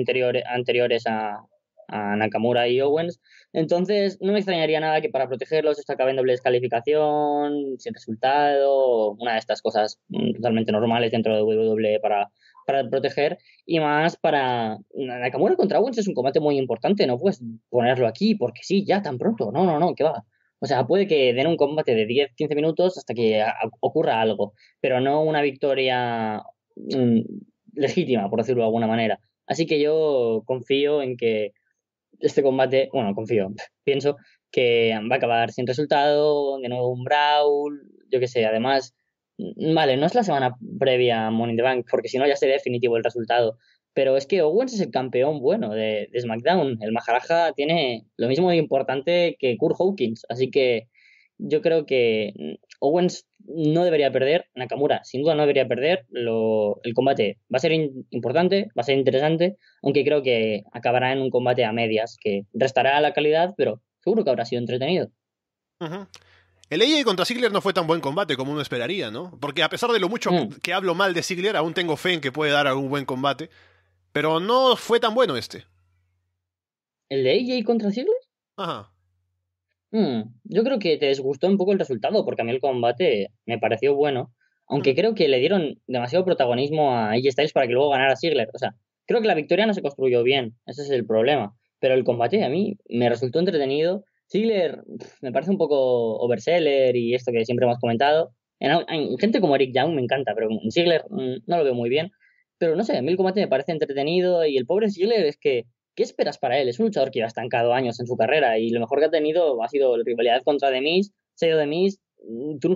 anteriores a, Nakamura y Owens. Entonces, no me extrañaría nada que para protegerlos se acabe en doble descalificación, sin resultado, una de estas cosas mm, totalmente normales dentro de WWE para para proteger y más para Nakamura contra Owens es un combate muy importante, no puedes ponerlo aquí porque sí, ya tan pronto, no, no, no, que va. O sea, puede que den un combate de 10, 15 minutos hasta que ocurra algo, pero no una victoria mm, legítima, por decirlo de alguna manera. Así que yo confío en que este combate, bueno, confío, pienso que va a acabar sin resultado, de nuevo un brawl, yo qué sé, además Mm, vale, no es la semana previa a Money the Bank, porque si no ya sería definitivo el resultado. Pero es que Owens es el campeón bueno de, SmackDown. El Maharaja tiene lo mismo de importante que Kurt Hawkins. Así que yo creo que mm, Owens no debería perder. Nakamura, sin duda, no debería perder. Lo, el combate va a ser importante, va a ser interesante. Aunque creo que acabará en un combate a medias, que restará la calidad, pero seguro que habrá sido entretenido. Ajá. El AJ contra Ziggler no fue tan buen combate como uno esperaría, ¿no? Porque a pesar de lo mucho mm. que hablo mal de Ziggler, aún tengo fe en que puede dar algún buen combate. Pero no fue tan bueno este. ¿El de AJ contra Sigler? Ajá. Hmm, yo creo que te desgustó un poco el resultado, porque a mí el combate me pareció bueno. Aunque mm. creo que le dieron demasiado protagonismo a AJ Styles para que luego ganara Ziggler. O sea, creo que la victoria no se construyó bien. Ese es el problema. Pero el combate a mí me resultó entretenido Ziggler me parece un poco overseller y esto que siempre hemos comentado. En, gente como Eric Young me encanta, pero en Ziggler mm, no lo veo muy bien. Pero no sé, Mil Combate me parece entretenido y el pobre Ziggler es que, ¿qué esperas para él? Es un luchador que ha estancado años en su carrera y lo mejor que ha tenido ha sido la rivalidad contra Demis, sello Demis,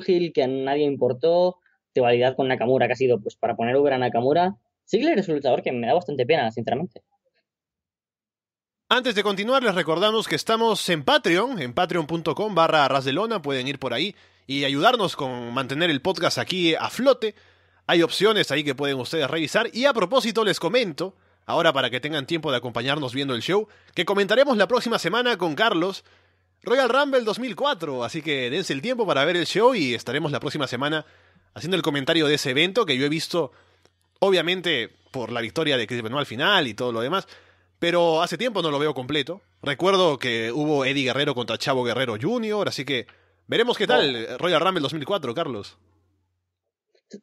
Hill que a nadie importó, rivalidad con Nakamura que ha sido pues para poner Uber a Nakamura. Ziggler es un luchador que me da bastante pena, sinceramente. Antes de continuar, les recordamos que estamos en Patreon, en patreon.com barra rasdelona, pueden ir por ahí y ayudarnos con mantener el podcast aquí a flote. Hay opciones ahí que pueden ustedes revisar. Y a propósito, les comento, ahora para que tengan tiempo de acompañarnos viendo el show, que comentaremos la próxima semana con Carlos Royal Rumble 2004. Así que dense el tiempo para ver el show y estaremos la próxima semana haciendo el comentario de ese evento que yo he visto, obviamente, por la victoria de Chris Benoit al final y todo lo demás pero hace tiempo no lo veo completo. Recuerdo que hubo Eddie Guerrero contra Chavo Guerrero Jr., así que veremos qué tal Royal Rumble 2004, Carlos.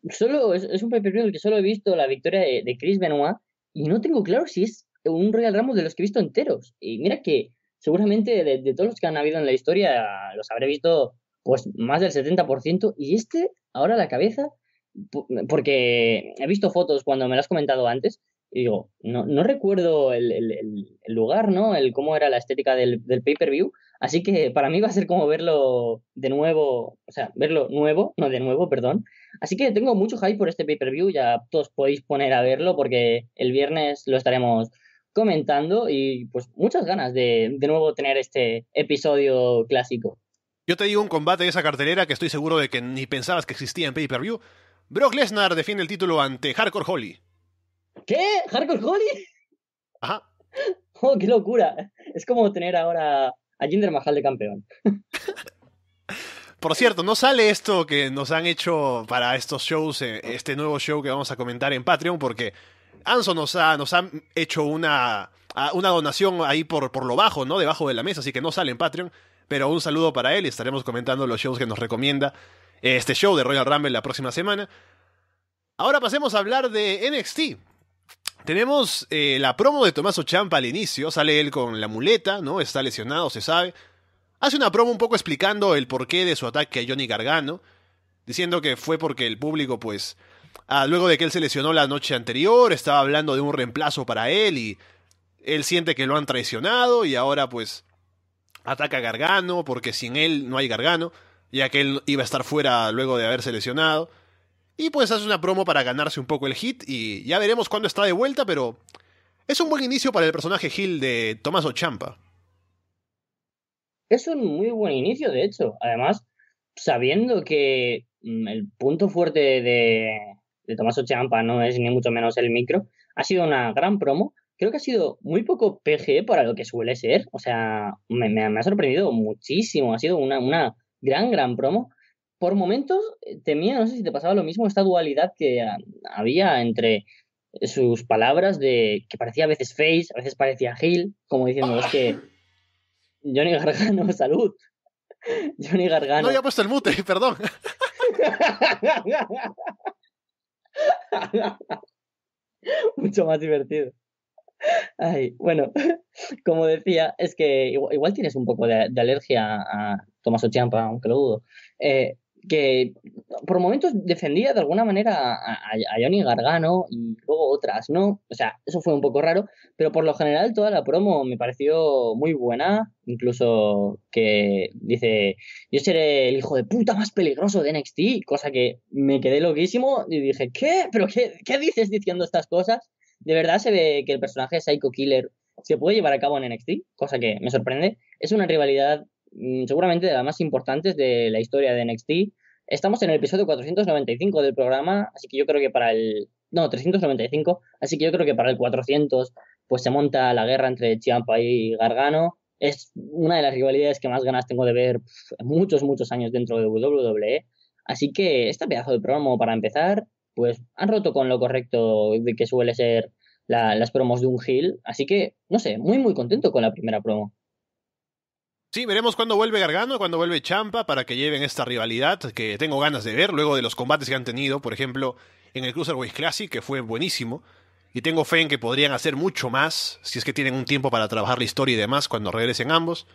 Solo, es, un un pay que solo he visto la victoria de, Chris Benoit y no tengo claro si es un Royal Rumble de los que he visto enteros. Y mira que seguramente de, de todos los que han habido en la historia los habré visto pues más del 70% y este ahora la cabeza porque he visto fotos cuando me lo has comentado antes y digo, no, no recuerdo el, lugar, ¿no? El cómo era la estética del, pay-per-view. Así que para mí va a ser como verlo de nuevo, o sea, verlo nuevo, no de nuevo, perdón. Así que tengo mucho hype por este pay-per-view, ya todos podéis poner a verlo porque el viernes lo estaremos comentando y pues muchas ganas de de nuevo tener este episodio clásico. Yo te digo un combate de esa cartelera que estoy seguro de que ni pensabas que existía en pay-per-view. Brock Lesnar defiende el título ante Hardcore Holly. ¿Qué? ¿Hardcore Holly? Ajá. Oh, qué locura. Es como tener ahora a Jinder Mahal de campeón. Por cierto, no sale esto que nos han hecho para estos shows, eh, este nuevo show que vamos a comentar en Patreon, porque Anzo nos ha, nos hecho una, una donación ahí por, por lo bajo, ¿no? Debajo de la mesa, así que no sale en Patreon. Pero un saludo para él y estaremos comentando los shows que nos recomienda eh, este show de Royal Rumble la próxima semana. Ahora pasemos a hablar de NXT, tenemos eh, la promo de Tomás Champa al inicio, sale él con la muleta, ¿no? Está lesionado, se sabe. Hace una promo un poco explicando el porqué de su ataque a Johnny Gargano, diciendo que fue porque el público, pues, ah, luego de que él se lesionó la noche anterior, estaba hablando de un reemplazo para él y él siente que lo han traicionado y ahora, pues, ataca a Gargano porque sin él no hay Gargano, ya que él iba a estar fuera luego de haberse lesionado. Y pues hace una promo para ganarse un poco el hit y ya veremos cuándo está de vuelta, pero es un buen inicio para el personaje Gil de Tomás Ochampa. Es un muy buen inicio, de hecho. Además, sabiendo que mm, el punto fuerte de, de Tomás Ochampa no es ni mucho menos el micro, ha sido una gran promo. Creo que ha sido muy poco PG para lo que suele ser. O sea, me, ha sorprendido muchísimo. Ha sido una, una gran, gran promo por momentos eh, temía, no sé si te pasaba lo mismo, esta dualidad que ah, había entre sus palabras de que parecía a veces Face, a veces parecía Gil, como diciendo, es que Johnny Gargano, salud. Johnny Gargano. No había puesto el mute, perdón. Mucho más divertido. Ay, bueno, como decía, es que igual, tienes un poco de, alergia a Tomás Ochampa, aunque lo dudo. Eh, que por momentos defendía de alguna manera a, Johnny Gargano y luego otras, ¿no? O sea, eso fue un poco raro, pero por lo general toda la promo me pareció muy buena, incluso que dice, yo seré el hijo de puta más peligroso de NXT, cosa que me quedé loquísimo y dije, ¿qué? ¿Pero qué, qué dices diciendo estas cosas? De verdad se ve que el personaje Psycho Killer se puede llevar a cabo en NXT, cosa que me sorprende. Es una rivalidad mm, seguramente de las más importantes de la historia de NXT Estamos en el episodio 495 del programa, así que yo creo que para el... No, 395, así que yo creo que para el 400 pues se monta la guerra entre Chiampa y Gargano. Es una de las rivalidades que más ganas tengo de ver muchos, muchos años dentro de WWE. Así que este pedazo de promo para empezar, pues han roto con lo correcto de que suele ser las promos de un heel. Así que, no sé, muy, muy contento con la primera promo. Sí, veremos cuando vuelve Gargano, cuando vuelve Champa para que lleven esta rivalidad que tengo ganas de ver luego de los combates que han tenido, por ejemplo, en el Cruiserweight Classic, que fue buenísimo. Y tengo fe en que podrían hacer mucho más si es que tienen un tiempo para trabajar la historia y demás cuando regresen ambos.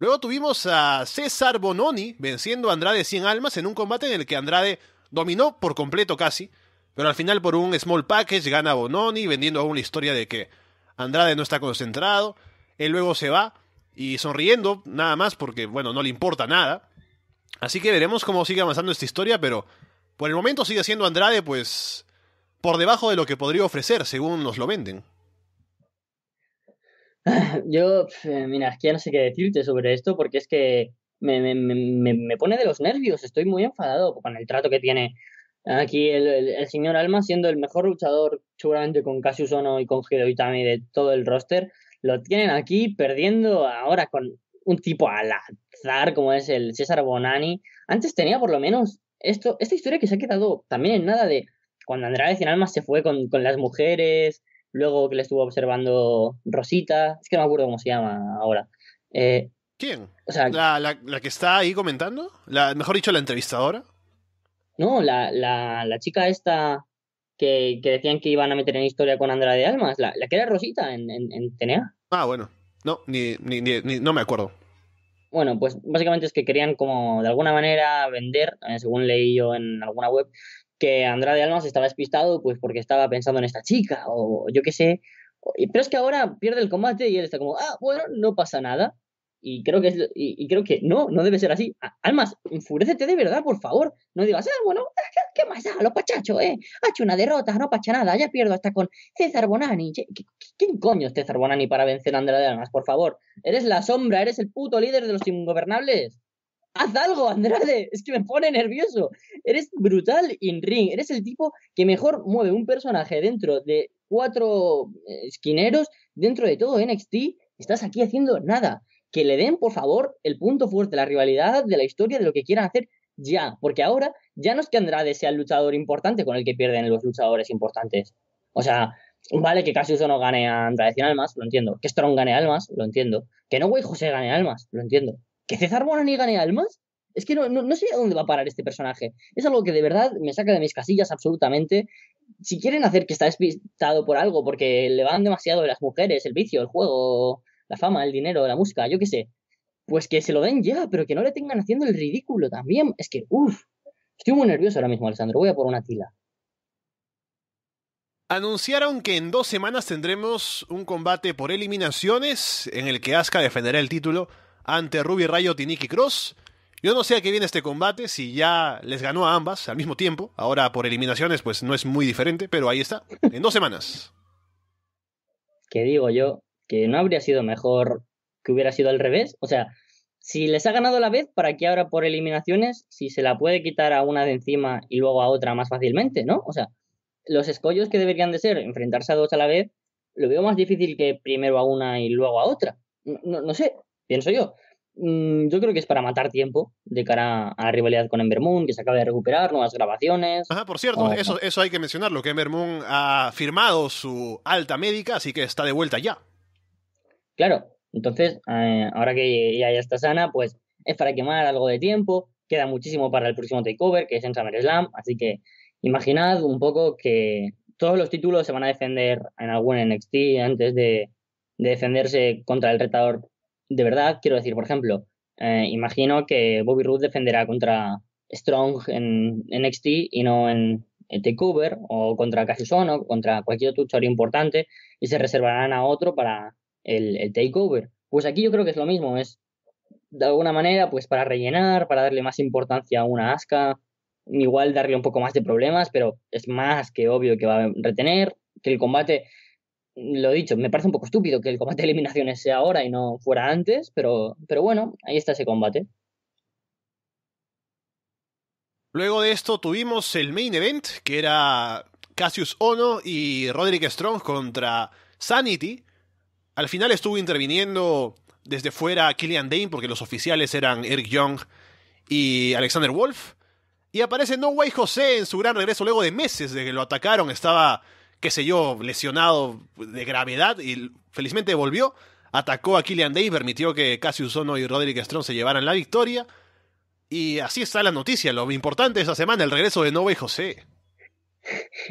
Luego tuvimos a César Bononi venciendo a Andrade 100 almas en un combate en el que Andrade dominó por completo casi, pero al final por un small package gana Bononi vendiendo aún la historia de que Andrade no está concentrado, él luego se va y sonriendo, nada más, porque, bueno, no le importa nada. Así que veremos cómo sigue avanzando esta historia, pero por el momento sigue siendo Andrade, pues, por debajo de lo que podría ofrecer, según nos lo venden. Yo, eh, mira, es no sé qué decirte sobre esto, porque es que me, me, me, pone de los nervios, estoy muy enfadado con el trato que tiene aquí el, señor Alma, siendo el mejor luchador seguramente con Cassius Ono y con Hideo Itami de todo el roster, lo tienen aquí perdiendo ahora con un tipo al azar como es el César Bonani. Antes tenía por lo menos esto, esta historia que se ha quedado también en nada de cuando Andrade Cien Almas se fue con, las mujeres, luego que le estuvo observando Rosita, es que no me acuerdo cómo se llama ahora. Eh, ¿Quién? ¿La, que está ahí comentando? La, mejor dicho, la entrevistadora. No, la, la, la chica esta que, decían que iban a meter en historia con Andrade Almas, la, que era Rosita en, en, Ah, bueno. No, ni, ni, ni, no me acuerdo. Bueno, pues básicamente es que querían como de alguna manera vender, eh, según leí yo en alguna web, que Andrade Almas estaba despistado pues porque estaba pensando en esta chica o yo qué sé. Pero es que ahora pierde el combate y él está como, ah, bueno, no pasa nada. Y creo que, y, creo que no, no debe ser así. Almas, enfurécete de verdad, por favor. No digas, ah, bueno, ah, ¿qué, más da? Los pachachos, ¿eh? Ah, ha hecho una derrota, no pacha nada, ya pierdo hasta con César Bonani. ¿Quién coño es César Bonani para vencer a Andrade Almas, por favor? Eres la sombra, eres el puto líder de los ingobernables. Haz algo, Andrade. Es que me pone nervioso. Eres brutal in ring. Eres el tipo que mejor mueve un personaje dentro de cuatro eh, esquineros, dentro de todo NXT. Estás aquí haciendo nada que le den, por favor, el punto fuerte, la rivalidad de la historia, de lo que quieran hacer ya, porque ahora ya no es que Andrade sea el luchador importante con el que pierden los luchadores importantes. O sea, vale que Casiuso no gane Andrade 100 almas, lo entiendo. Que Strong gane almas, lo entiendo. Que No Way José gane almas, lo entiendo. Que César Bonani gane almas, es que no, sé a dónde va a parar este personaje. Es algo que de verdad me saca de mis casillas absolutamente. Si quieren hacer que está despistado por algo, porque le van demasiado de las mujeres, el vicio, el juego, la fama, el dinero, la música, yo qué sé, pues que se lo den ya, pero que no le tengan haciendo el ridículo también. Es que, uff, estoy muy nervioso ahora mismo, Alessandro, voy a por una tila. Anunciaron que en dos semanas tendremos un combate por eliminaciones en el que Asuka defenderá el título ante Ruby Rayo y Nikki Cross. Yo no sé a qué viene este combate, si ya les ganó a ambas al mismo tiempo. Ahora por eliminaciones, pues no es muy diferente, pero ahí está, en dos semanas. ¿Qué digo yo? que no habría sido mejor que hubiera sido al revés. O sea, si les ha ganado la vez, ¿para qué ahora por eliminaciones? Si se la puede quitar a una de encima y luego a otra más fácilmente, ¿no? O sea, los escollos que deberían de ser enfrentarse a dos a la vez, lo veo más difícil que primero a una y luego a otra. No, sé, pienso yo. Mm, yo creo que es para matar tiempo de cara a la rivalidad con Ember que se acaba de recuperar, nuevas grabaciones. por cierto, oh, eso, eso hay que mencionarlo, que Ember ha firmado su alta médica, así que está de vuelta ya. Claro, entonces, eh, ahora que ya, está sana, pues es para quemar algo de tiempo, queda muchísimo para el próximo takeover, que es en SummerSlam, así que imaginad un poco que todos los títulos se van a defender en algún NXT antes de, defenderse contra el retador de verdad. Quiero decir, por ejemplo, eh, imagino que Bobby Roode defenderá contra Strong en, NXT y no en, Takeover o contra Cassius o contra cualquier otro tutorial importante y se reservarán a otro para el, takeover. Pues aquí yo creo que es lo mismo, es de alguna manera, pues para rellenar, para darle más importancia a una asca, igual darle un poco más de problemas, pero es más que obvio que va a retener, que el combate, lo dicho, me parece un poco estúpido que el combate de eliminaciones sea ahora y no fuera antes, pero, pero bueno, ahí está ese combate. Luego de esto tuvimos el main event, que era Cassius Ono y Roderick Strong contra Sanity al final estuvo interviniendo desde fuera Killian Dane, porque los oficiales eran Eric Young y Alexander Wolf. Y aparece No Way José en su gran regreso luego de meses de que lo atacaron. Estaba, qué sé yo, lesionado de gravedad y felizmente volvió. Atacó a Killian Dane, permitió que Cassius Ono y Roderick Strong se llevaran la victoria. Y así está la noticia. Lo importante esta semana, el regreso de No Way José.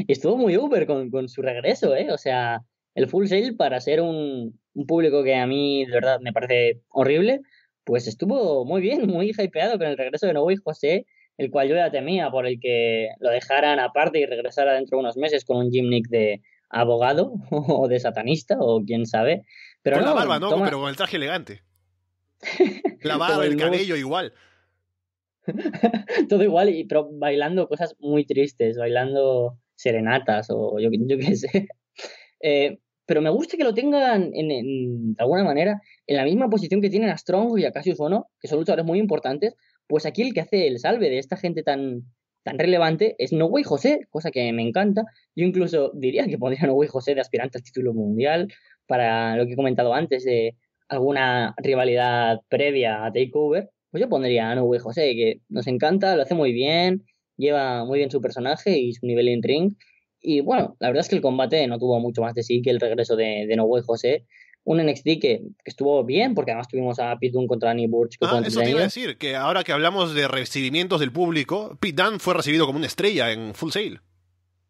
Estuvo muy Uber con su regreso, ¿eh? O sea, el full sale para ser un, público que a mí de verdad me parece horrible, pues estuvo muy bien, muy hypeado con el regreso de Novo José, el cual yo ya temía por el que lo dejaran aparte y regresara dentro de unos meses con un gimnick de abogado o de satanista o quién sabe. Pero con no, la barba, ¿no? Pero con el traje elegante. La el, cabello igual. Todo igual, y, pero bailando cosas muy tristes, bailando serenatas o yo, qué sé. Eh, pero me gusta que lo tengan en, de alguna manera en la misma posición que tienen a Strong y a Cassius Ono, que son luchadores muy importantes, pues aquí el que hace el salve de esta gente tan, tan relevante es No Way José, cosa que me encanta. Yo incluso diría que pondría No Way José de aspirante al título mundial para lo que he comentado antes de alguna rivalidad previa a Takeover. Pues yo pondría a No Way José, que nos encanta, lo hace muy bien, lleva muy bien su personaje y su nivel en ring y bueno, la verdad es que el combate no tuvo mucho más de sí que el regreso de, de No Way José. Un NXT que, estuvo bien, porque además tuvimos a Pit Dunne contra Annie Burch. Ah, eso te iba a decir, que ahora que hablamos de recibimientos del público, Pete Dunne fue recibido como una estrella en Full Sail.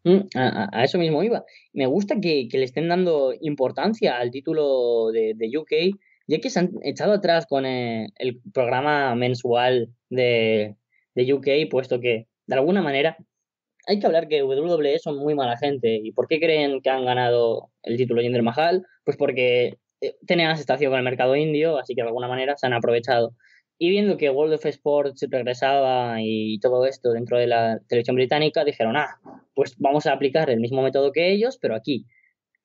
Mm, a, eso mismo iba. Me gusta que, le estén dando importancia al título de, UK, ya que se han echado atrás con eh, el, programa mensual de UK, puesto que de alguna manera hay que hablar que WWE son muy mala gente. ¿Y por qué creen que han ganado el título Jinder Mahal? Pues porque eh, tenían estación con el mercado indio, así que de alguna manera se han aprovechado. Y viendo que World of Sports regresaba y todo esto dentro de la televisión británica, dijeron, ah, pues vamos a aplicar el mismo método que ellos, pero aquí.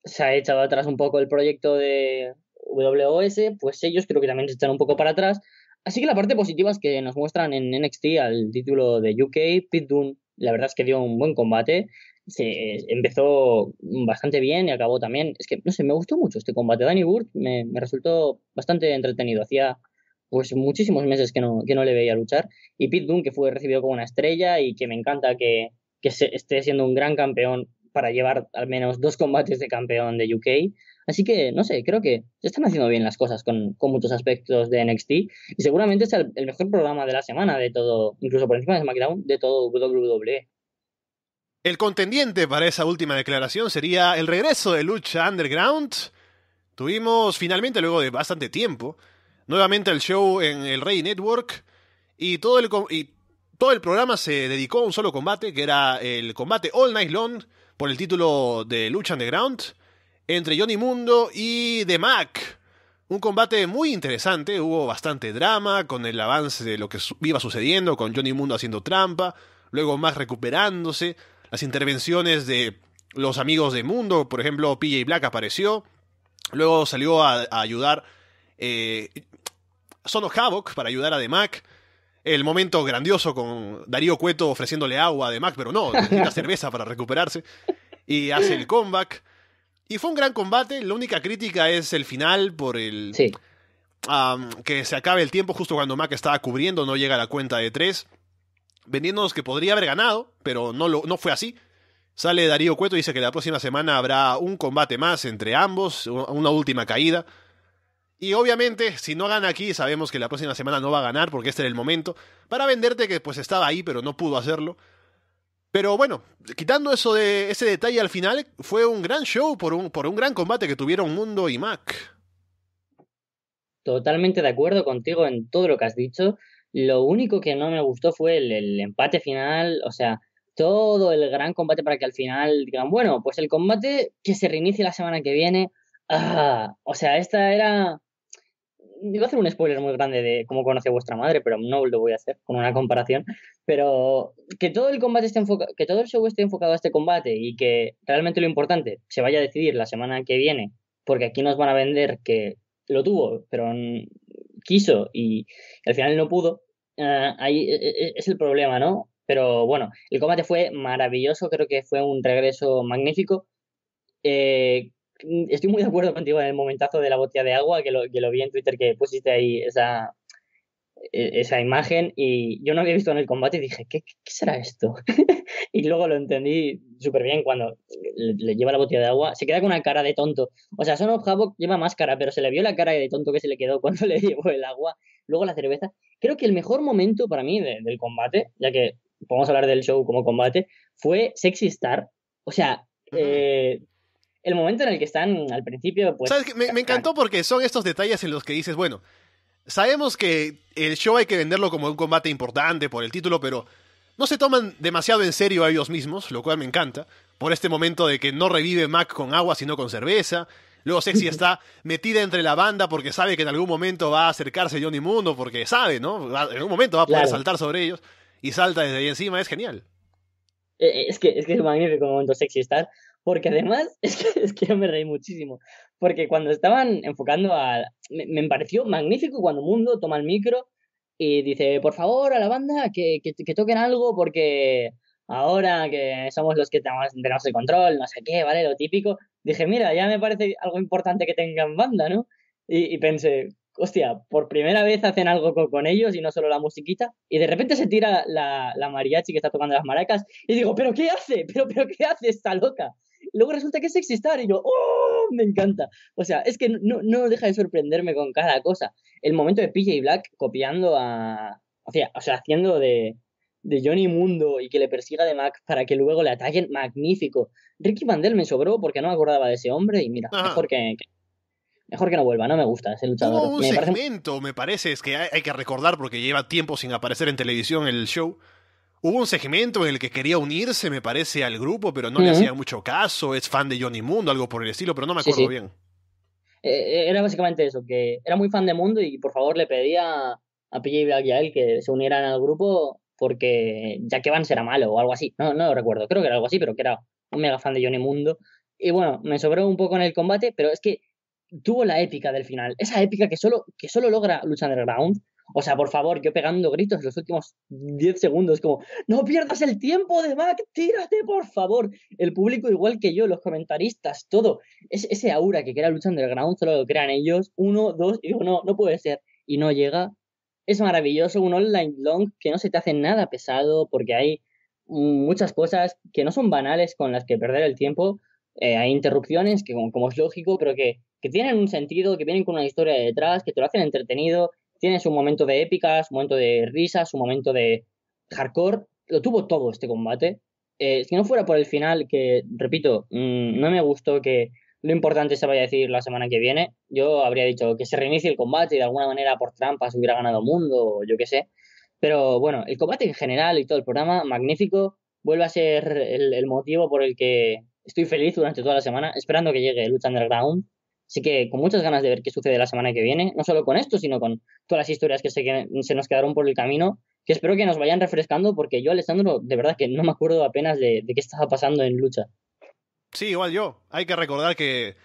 Se ha echado atrás un poco el proyecto de WOS, e, pues ellos creo que también se echan un poco para atrás. Así que la parte positiva es que nos muestran en NXT al título de UK, Pit Dunne la verdad es que dio un buen combate. Se empezó bastante bien y acabó también. Es que, no sé, me gustó mucho este combate. Danny Burt me, me resultó bastante entretenido. Hacía pues muchísimos meses que no, que no le veía luchar. Y Pete Dunne, que fue recibido como una estrella y que me encanta que, que se, esté siendo un gran campeón para llevar al menos dos combates de campeón de UK. Así que, no sé, creo que se están haciendo bien las cosas con, con muchos aspectos de NXT y seguramente es el, mejor programa de la semana de todo, incluso por encima de SmackDown, de todo WWE. El contendiente para esa última declaración sería el regreso de Lucha Underground. Tuvimos finalmente, luego de bastante tiempo, nuevamente el show en el Rey Network y todo el, y todo el programa se dedicó a un solo combate, que era el combate All Night Long por el título de Lucha Underground entre Johnny Mundo y The Mac. Un combate muy interesante, hubo bastante drama con el avance de lo que iba sucediendo, con Johnny Mundo haciendo trampa, luego más recuperándose, las intervenciones de los amigos de Mundo, por ejemplo, PJ Black apareció, luego salió a, ayudar eh, Sono Havoc para ayudar a The Mac, el momento grandioso con Darío Cueto ofreciéndole agua a The Mac, pero no, una cerveza para recuperarse, y hace el comeback. Y fue un gran combate. La única crítica es el final por el. Sí. que se acabe el tiempo justo cuando Mac estaba cubriendo, no llega a la cuenta de tres. Vendiéndonos que podría haber ganado, pero no, lo, no fue así. Sale Darío Cueto y dice que la próxima semana habrá un combate más entre ambos, una última caída. Y obviamente, si no gana aquí, sabemos que la próxima semana no va a ganar porque este era el momento para venderte que pues estaba ahí, pero no pudo hacerlo. Pero bueno, quitando eso de ese detalle al final, fue un gran show por un, por un gran combate que tuvieron Mundo y Mac. Totalmente de acuerdo contigo en todo lo que has dicho. Lo único que no me gustó fue el, empate final, o sea, todo el gran combate para que al final digan, bueno, pues el combate que se reinicie la semana que viene. Ah, o sea, esta era Voy a hacer un spoiler muy grande de cómo conoce vuestra madre, pero no lo voy a hacer con una comparación, pero que todo el combate esté enfocado, que todo el show esté enfocado a este combate y que realmente lo importante se vaya a decidir la semana que viene, porque aquí nos van a vender que lo tuvo, pero quiso y al final no pudo, eh, ahí e-, e-, es el problema, ¿no? Pero bueno, el combate fue maravilloso, creo que fue un regreso magnífico. Eh, Mm, estoy muy de acuerdo contigo en el momentazo de la botella de agua, que lo, vi en Twitter que pusiste ahí esa, e, esa imagen y yo no había visto en el combate y dije, ¿qué, será esto? y luego lo entendí súper bien cuando le, lleva la botella de agua. Se queda con una cara de tonto. O sea, Son of Havoc lleva máscara, pero se le vio la cara de tonto que se le quedó cuando le llevó el agua. Luego la cerveza. Creo que el mejor momento para mí del combate, ya que podemos hablar del show como combate, fue Sexy Star. O sea, eh, el momento en el que están al principio, pues... me, encantó porque son estos detalles en los que dices, bueno, sabemos que el show hay que venderlo como un combate importante por el título, pero no se toman demasiado en serio a ellos mismos, lo cual me encanta, por este momento de que no revive Mac con agua, sino con cerveza. Luego Sexy está metida entre la banda porque sabe que en algún momento va a acercarse Johnny Mundo, porque sabe, ¿no? En algún momento va a poder saltar sobre ellos y salta desde ahí encima, es genial. Eh, eh, es que es, que magnífico momento Sexy Star porque además, es que, yo me reí muchísimo. Porque cuando estaban enfocando a. Me, me pareció magnífico cuando Mundo toma el micro y dice: Por favor, a la banda, que, que, toquen algo, porque ahora que somos los que tenemos el control, no sé qué, ¿vale? Lo típico. Dije, mira, ya me parece algo importante que tengan banda, ¿no? Y, pensé, hostia, por primera vez hacen algo con, ellos y no solo la musiquita. Y de repente se tira la, la mariachi que está tocando las maracas y digo, ¿pero qué hace? ¿Pero, pero qué hace esta loca? luego resulta que es existar y yo, ¡oh! Me encanta. O sea, es que no, no deja de sorprenderme con cada cosa. El momento de PJ Black copiando a. O sea, o sea haciendo de, de Johnny Mundo y que le persiga de Mac para que luego le ataquen, magnífico. Ricky Mandel me sobró porque no me acordaba de ese hombre y mira, mejor que, mejor que no vuelva, no me gusta ese luchador. un me me parece, es que hay, que recordar porque lleva tiempo sin aparecer en televisión el show. Hubo un segmento en el que quería unirse, me parece, al grupo, pero no le hacía mucho caso. Es fan de Johnny Mundo, algo por el estilo, pero no me acuerdo bien. Eh, eh, era básicamente eso, que era muy fan de Mundo y por favor le pedía a PJ Black y a él que se unieran al grupo porque Jack Evans era malo o algo así. No, no lo recuerdo, creo que era algo así, pero que era un mega fan de Johnny Mundo. Y bueno, me sobró un poco en el combate, pero es que tuvo la épica del final. Esa épica que solo, que solo logra Lucha Underground o sea, por favor, yo pegando gritos los últimos 10 segundos, como, no pierdas el tiempo de Mac, tírate, por favor. El público igual que yo, los comentaristas, todo. Es, ese aura que crea luchando el ground, solo lo crean ellos. Uno, dos, y digo, no, no puede ser. Y no llega. Es maravilloso, un online long que no se te hace nada pesado porque hay muchas cosas que no son banales con las que perder el tiempo. Eh, hay interrupciones que, como, es lógico, pero que, que, tienen un sentido, que vienen con una historia detrás, que te lo hacen entretenido, tiene su momento de épicas, su momento de risas, su momento de hardcore. Lo tuvo todo este combate. Eh, si no fuera por el final, que repito, mm, no me gustó que lo importante se vaya a decir la semana que viene, yo habría dicho que se reinicie el combate y de alguna manera por trampas hubiera ganado mundo o yo qué sé. Pero bueno, el combate en general y todo el programa, magnífico, vuelve a ser el, motivo por el que estoy feliz durante toda la semana, esperando que llegue Lucha Underground, Así que con muchas ganas de ver qué sucede la semana que viene, no solo con esto, sino con todas las historias que se, nos quedaron por el camino, que espero que nos vayan refrescando, porque yo, Alessandro, de verdad que no me acuerdo apenas de, qué estaba pasando en lucha. Sí, igual yo. Hay que recordar que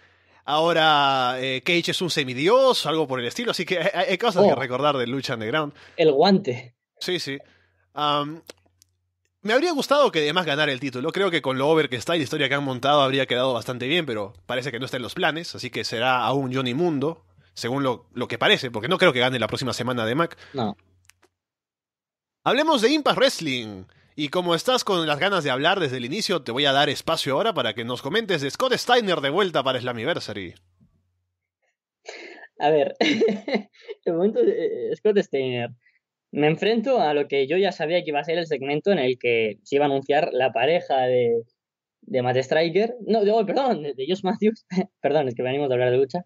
ahora eh, Cage es un semidios, algo por el estilo, así que hay, cosas que oh. recordar de lucha underground. El guante. Sí, sí. Me habría gustado que además ganara el título. Creo que con lo over que está y la historia que han montado habría quedado bastante bien, pero parece que no está en los planes, así que será aún Johnny Mundo, según lo, que parece, porque no creo que gane la próxima semana de Mac. No. Hablemos de Impact Wrestling. Y como estás con las ganas de hablar desde el inicio, te voy a dar espacio ahora para que nos comentes de Scott Steiner de vuelta para Slammiversary. A ver, el momento de eh, Scott Steiner. Me enfrento a lo que yo ya sabía que iba a ser el segmento en el que se iba a anunciar la pareja de, de Matt Striker, no, digo oh, perdón, de, Josh Matthews, perdón, es que venimos de hablar de lucha,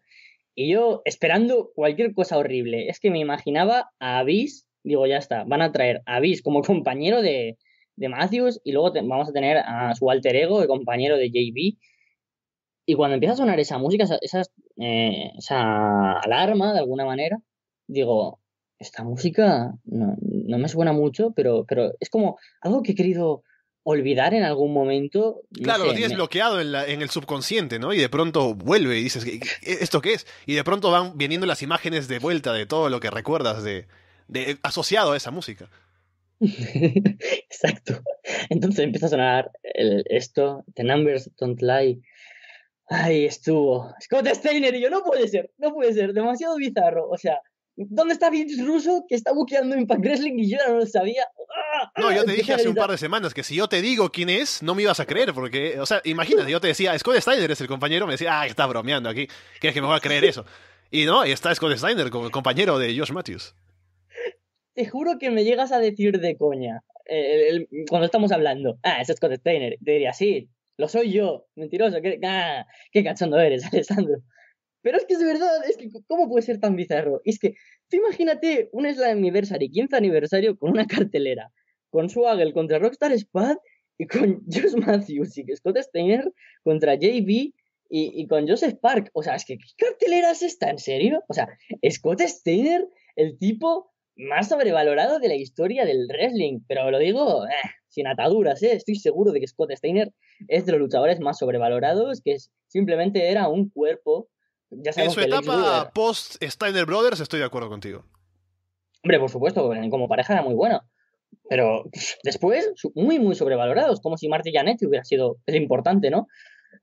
y yo esperando cualquier cosa horrible, es que me imaginaba a Abyss, digo, ya está, van a traer a Abyss como compañero de, de Matthews y luego vamos a tener a su alter ego, el compañero de JB, y cuando empieza a sonar esa música, esa, esa eh, alarma de alguna manera, digo, esta música no, me suena mucho, pero, pero es como algo que he querido olvidar en algún momento. claro, lo tienes bloqueado en, el subconsciente, ¿no? Y de pronto vuelve y dices, ¿esto qué es? Y de pronto van viniendo las imágenes de vuelta de todo lo que recuerdas de, asociado a esa música. Exacto. Entonces empieza a sonar esto, The Numbers Don't Lie. Ay, estuvo. Scott Steiner y yo, no puede ser, no puede ser, demasiado bizarro. O sea, ¿Dónde está Vince Russo que está buqueando Impact Wrestling y yo no lo sabía? No, yo te ah, dije hace un par de semanas que si yo te digo quién es, no me ibas a creer, porque, o sea, imagínate, yo te decía, Scott Steiner es el compañero, me decía, ah, está bromeando aquí, es que me voy a creer eso? Y no, y está Scott Steiner como compañero de Josh Matthews. Te juro que me llegas a decir de coña, eh, cuando estamos hablando, ah, es Scott Steiner, te diría, sí, lo soy yo, mentiroso, qué, ah, qué cachondo eres, Alessandro. Pero es que es verdad, es que ¿cómo puede ser tan bizarro? Es que tú imagínate un Slam Anniversary, 15 aniversario, con una cartelera, con Swaggle contra Rockstar Spad y con Josh Matthews y Scott Steiner contra JB y, con Joseph Park. O sea, es que ¿qué cartelera es esta? ¿En serio? O sea, Scott Steiner, el tipo más sobrevalorado de la historia del wrestling. Pero lo digo eh, sin ataduras, ¿eh? Estoy seguro de que Scott Steiner es de los luchadores más sobrevalorados, que simplemente era un cuerpo en su etapa post Steiner Brothers estoy de acuerdo contigo. Hombre, por supuesto, como pareja era muy buena. Pero después, muy, muy sobrevalorados, como si Marty Janetti hubiera sido el importante, ¿no?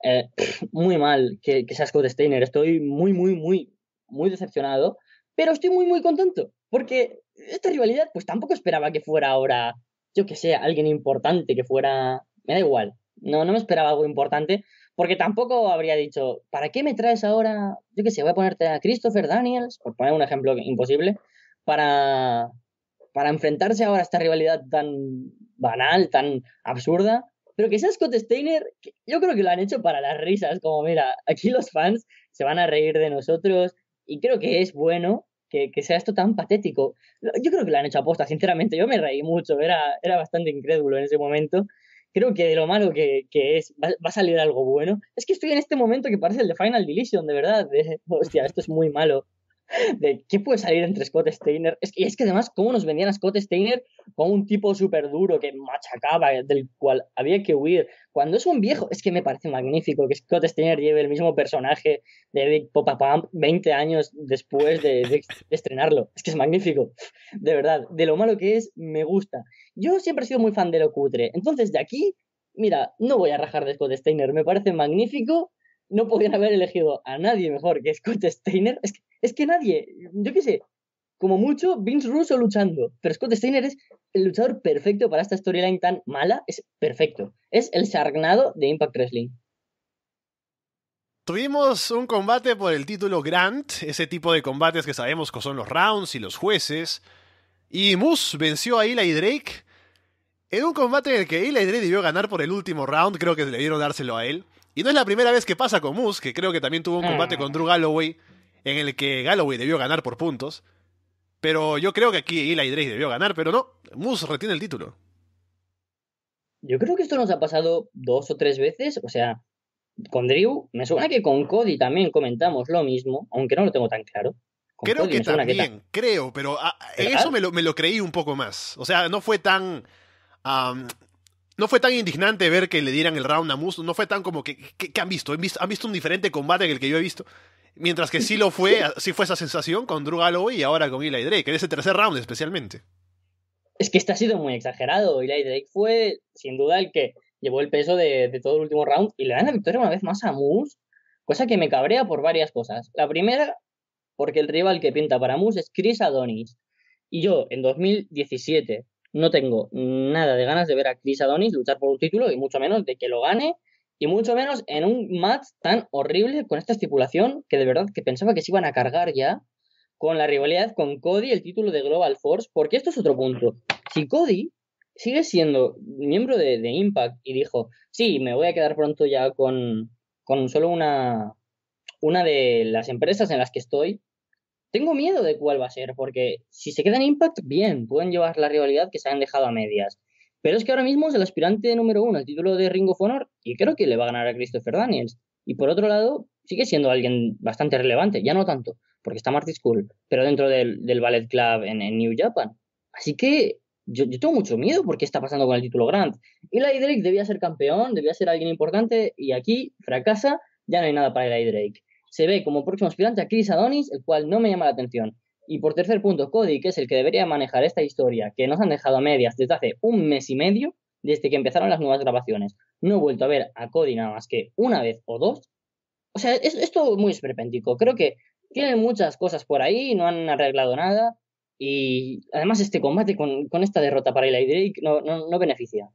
Eh, muy mal que, que sea Steiner. Estoy muy, muy, muy, muy decepcionado. Pero estoy muy, muy contento. Porque esta rivalidad, pues tampoco esperaba que fuera ahora, yo que sé, alguien importante, que fuera. Me da igual. No, no me esperaba algo importante. Porque tampoco habría dicho, ¿para qué me traes ahora? Yo qué sé, voy a ponerte a Christopher Daniels, por poner un ejemplo imposible, para, para enfrentarse ahora a esta rivalidad tan banal, tan absurda. Pero que sea Scott Steiner, yo creo que lo han hecho para las risas, como mira, aquí los fans se van a reír de nosotros y creo que es bueno que, que sea esto tan patético. Yo creo que lo han hecho aposta, sinceramente, yo me reí mucho, era, era bastante incrédulo en ese momento creo que de lo malo que, es, va, a salir algo bueno. Es que estoy en este momento que parece el de Final Deletion, de verdad. hostia, esto es muy malo de qué puede salir entre Scott Steiner. Es que, es que además, cómo nos vendían a Scott Steiner como un tipo súper duro que machacaba, del cual había que huir. Cuando es un viejo, es que me parece magnífico que Scott Steiner lleve el mismo personaje de Big Pop Pump 20 años después de, estrenarlo. Es que es magnífico. De verdad, de lo malo que es, me gusta. Yo siempre he sido muy fan de lo cutre. Entonces, de aquí, mira, no voy a rajar de Scott Steiner. Me parece magnífico no podían haber elegido a nadie mejor que Scott Steiner. Es que es que nadie, yo qué sé, como mucho Vince Russo luchando, pero Scott Steiner es el luchador perfecto para esta storyline tan mala, es perfecto. Es el sargnado de Impact Wrestling. Tuvimos un combate por el título Grant, ese tipo de combates que sabemos que son los rounds y los jueces. Y Moose venció a Eli Drake en un combate en el que Eli Drake debió ganar por el último round, creo que le dieron dárselo a él. Y no es la primera vez que pasa con Moose, que creo que también tuvo un combate ah. con Drew Galloway en el que Galloway debió ganar por puntos. Pero yo creo que aquí Eli Drake debió ganar, pero no, Moose retiene el título. Yo creo que esto nos ha pasado dos o tres veces, o sea, con Drew, me suena que con Cody también comentamos lo mismo, aunque no lo tengo tan claro. creo que también, creo, pero, ah, eso me lo, creí un poco más. O sea, no fue tan... no fue tan indignante ver que le dieran el round a Moose, no fue tan como que, ¿Qué han visto? han visto, un diferente combate que el que yo he visto. Mientras que sí lo fue, sí fue esa sensación con Drew Galloway y ahora con Eli Drake, en ese tercer round especialmente. Es que este ha sido muy exagerado. Eli Drake fue, sin duda, el que llevó el peso de, todo el último round y le dan la victoria una vez más a Moose, cosa que me cabrea por varias cosas. La primera, porque el rival que pinta para Moose es Chris Adonis. Y yo, en 2017, no tengo nada de ganas de ver a Chris Adonis luchar por un título y mucho menos de que lo gane y mucho menos en un match tan horrible con esta estipulación que de verdad que pensaba que se iban a cargar ya con la rivalidad con Cody, el título de Global Force, porque esto es otro punto. Si Cody sigue siendo miembro de, Impact y dijo, sí, me voy a quedar pronto ya con, con solo una, una de las empresas en las que estoy, tengo miedo de cuál va a ser, porque si se queda en Impact, bien, pueden llevar la rivalidad que se han dejado a medias. Pero es que ahora mismo es el aspirante número uno, el título de Ring of Honor, y creo que le va a ganar a Christopher Daniels. Y por otro lado, sigue siendo alguien bastante relevante, ya no tanto, porque está Marty School, pero dentro del, Ballet Club en, New Japan. Así que yo, tengo mucho miedo porque está pasando con el título Grand. El Drake debía ser campeón, debía ser alguien importante, y aquí fracasa, ya no hay nada para el Drake. Se ve como próximo aspirante a Chris Adonis, el cual no me llama la atención. Y por tercer punto, Cody, que es el que debería manejar esta historia, que nos han dejado a medias desde hace un mes y medio, desde que empezaron las nuevas grabaciones. No he vuelto a ver a Cody nada más que una vez o dos. O sea, es, es muy esperpéntico. Creo que tienen muchas cosas por ahí, no han arreglado nada. Y además este combate con, esta derrota para El Drake no, beneficia.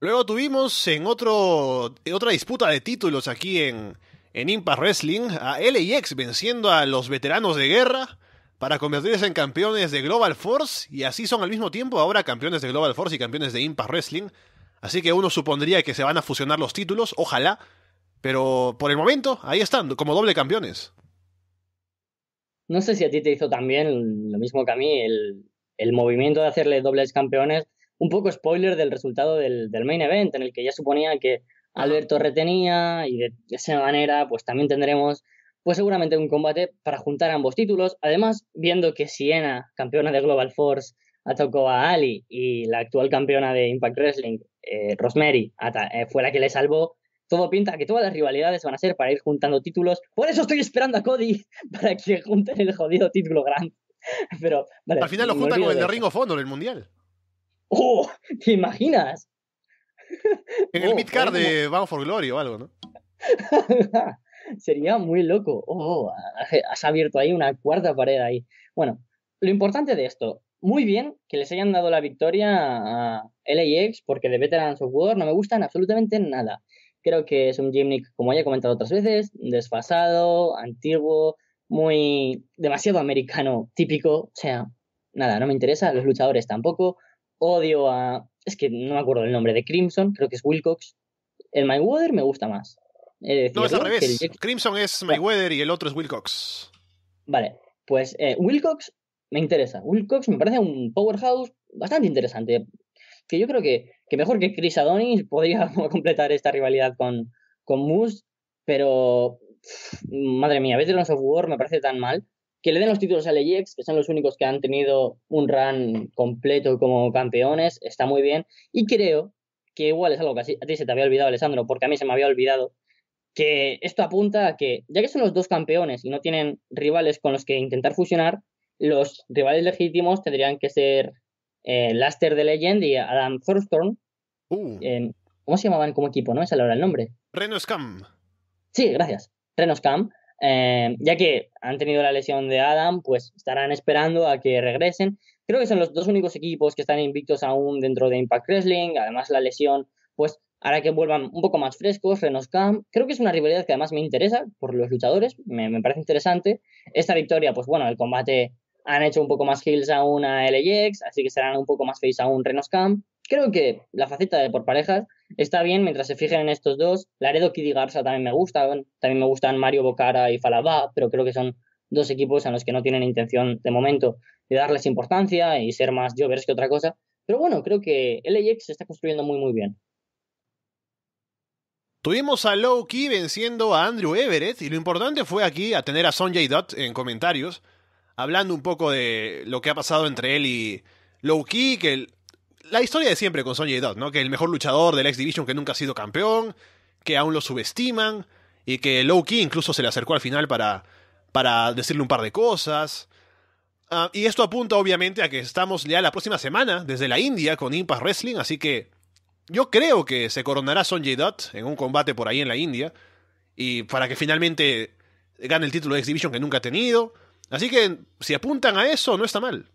Luego tuvimos en otro, en otra disputa de títulos aquí en, en Impact Wrestling a LAX venciendo a los veteranos de guerra para convertirse en campeones de Global Force y así son al mismo tiempo ahora campeones de Global Force y campeones de Impact Wrestling. Así que uno supondría que se van a fusionar los títulos, ojalá, pero por el momento ahí están, como doble campeones. No sé si a ti te hizo también lo mismo que a mí el, movimiento de hacerle dobles campeones, un poco spoiler del resultado del main event, en el que ya suponía que Alberto retenía y de esa manera pues también tendremos pues seguramente un combate para juntar ambos títulos. Además, viendo que Siena, campeona de Global Force, atacó a Ali y la actual campeona de Impact Wrestling, eh, Rosemary, eh, fue la que le salvó, todo pinta que todas las rivalidades van a ser para ir juntando títulos. Por eso estoy esperando a Cody para que junte el jodido título grande. Pero, Al final lo juntan con el de Ringo Fondo en el Mundial. ¡Oh! ¿Te imaginas? En el oh, de Bound for Glory o algo, ¿no? Sería muy loco. Oh, oh, oh, has abierto ahí una cuarta pared ahí. Bueno, lo importante de esto, muy bien que les hayan dado la victoria a LAX porque de Veterans of War no me gustan absolutamente nada. Creo que es un Jimnik como haya comentado otras veces, desfasado, antiguo, muy demasiado americano típico. O sea, nada, no me interesa, los luchadores tampoco. Odio a es que no me acuerdo el nombre, de Crimson, creo que es Wilcox. El Mayweather me gusta más. no, es al revés. Crimson es ah. Mayweather y el otro es Wilcox. Vale, pues eh, Wilcox me interesa. Wilcox me parece un powerhouse bastante interesante. Que yo creo que, mejor que Chris Adonis podría completar esta rivalidad con, con Moose, pero madre mía, veces of War me parece tan mal que le den los títulos a Leyex, que son los únicos que han tenido un run completo como campeones, está muy bien. Y creo que igual es algo que a ti se te había olvidado, Alessandro, porque a mí se me había olvidado, que esto apunta a que, ya que son los dos campeones y no tienen rivales con los que intentar fusionar, los rivales legítimos tendrían que ser eh, Laster de Legend y Adam Thurston. Uh. ¿Cómo se llamaban como equipo? No me sale ahora el nombre. Renoscam. Sí, gracias. Renoscam eh, ya que han tenido la lesión de Adam, pues estarán esperando a que regresen. Creo que son los dos únicos equipos que están invictos aún dentro de Impact Wrestling. Además, la lesión, pues hará que vuelvan un poco más frescos, Renoscam. Creo que es una rivalidad que además me interesa por los luchadores, me, me, parece interesante. Esta victoria, pues bueno, el combate han hecho un poco más heels aún a LAX, así que serán un poco más face aún Renoscam. Creo que la faceta de por parejas está bien mientras se fijen en estos dos. Laredo Kid y Garza también me gustan. También me gustan Mario Bocara y Falabá, pero creo que son dos equipos a los que no tienen intención de momento de darles importancia y ser más jovers que otra cosa. Pero bueno, creo que LAX se está construyendo muy, muy bien. Tuvimos a Lowkey venciendo a Andrew Everett y lo importante fue aquí a tener a Sonjay dot en comentarios, hablando un poco de lo que ha pasado entre él y Lowkey, que la historia de siempre con Sonya Dot, ¿no? Que el mejor luchador de la X Division que nunca ha sido campeón, que aún lo subestiman, y que Low incluso se le acercó al final para, para decirle un par de cosas. Ah, y esto apunta obviamente a que estamos ya la próxima semana desde la India con Impact Wrestling, así que yo creo que se coronará y Dot en un combate por ahí en la India, y para que finalmente gane el título de X Division que nunca ha tenido. Así que si apuntan a eso, no está mal.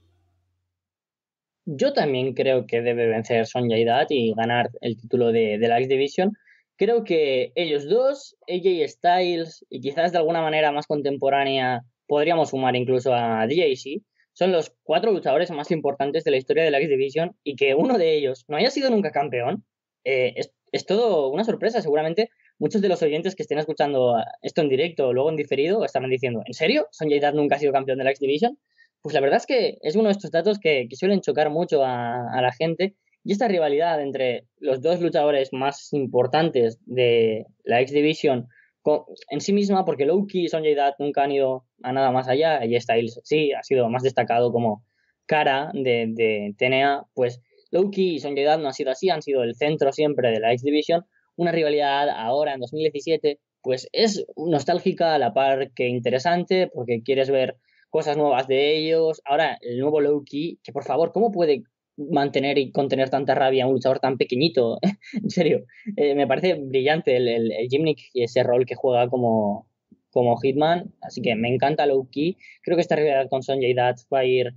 Yo también creo que debe vencer Sonja Dad y ganar el título de, la X-Division. Creo que ellos dos, AJ Styles y quizás de alguna manera más contemporánea podríamos sumar incluso a DJC, son los cuatro luchadores más importantes de la historia de la X-Division y que uno de ellos no haya sido nunca campeón, eh, es, todo una sorpresa. Seguramente muchos de los oyentes que estén escuchando ah, esto en directo o luego en diferido estarán diciendo, ¿en serio? ¿Sonjay Dad nunca ha sido campeón de la X-Division? Pues la verdad es que es uno de estos datos que, suelen chocar mucho a, la gente y esta rivalidad entre los dos luchadores más importantes de la X Division con, en sí misma, porque Loki y Son nunca han ido a nada más allá y Styles sí ha sido más destacado como cara de, de TNA, pues Loki y Son no han sido así, han sido el centro siempre de la X Division, una rivalidad ahora en 2017 pues es nostálgica a la par que interesante porque quieres ver cosas nuevas de ellos. Ahora, el nuevo Loki, que por favor, ¿cómo puede mantener y contener tanta rabia un luchador tan pequeñito? en serio, eh, me parece brillante el, el, y ese rol que juega como, como Hitman. Así que me encanta Loki. Creo que esta realidad con y Dad va a ir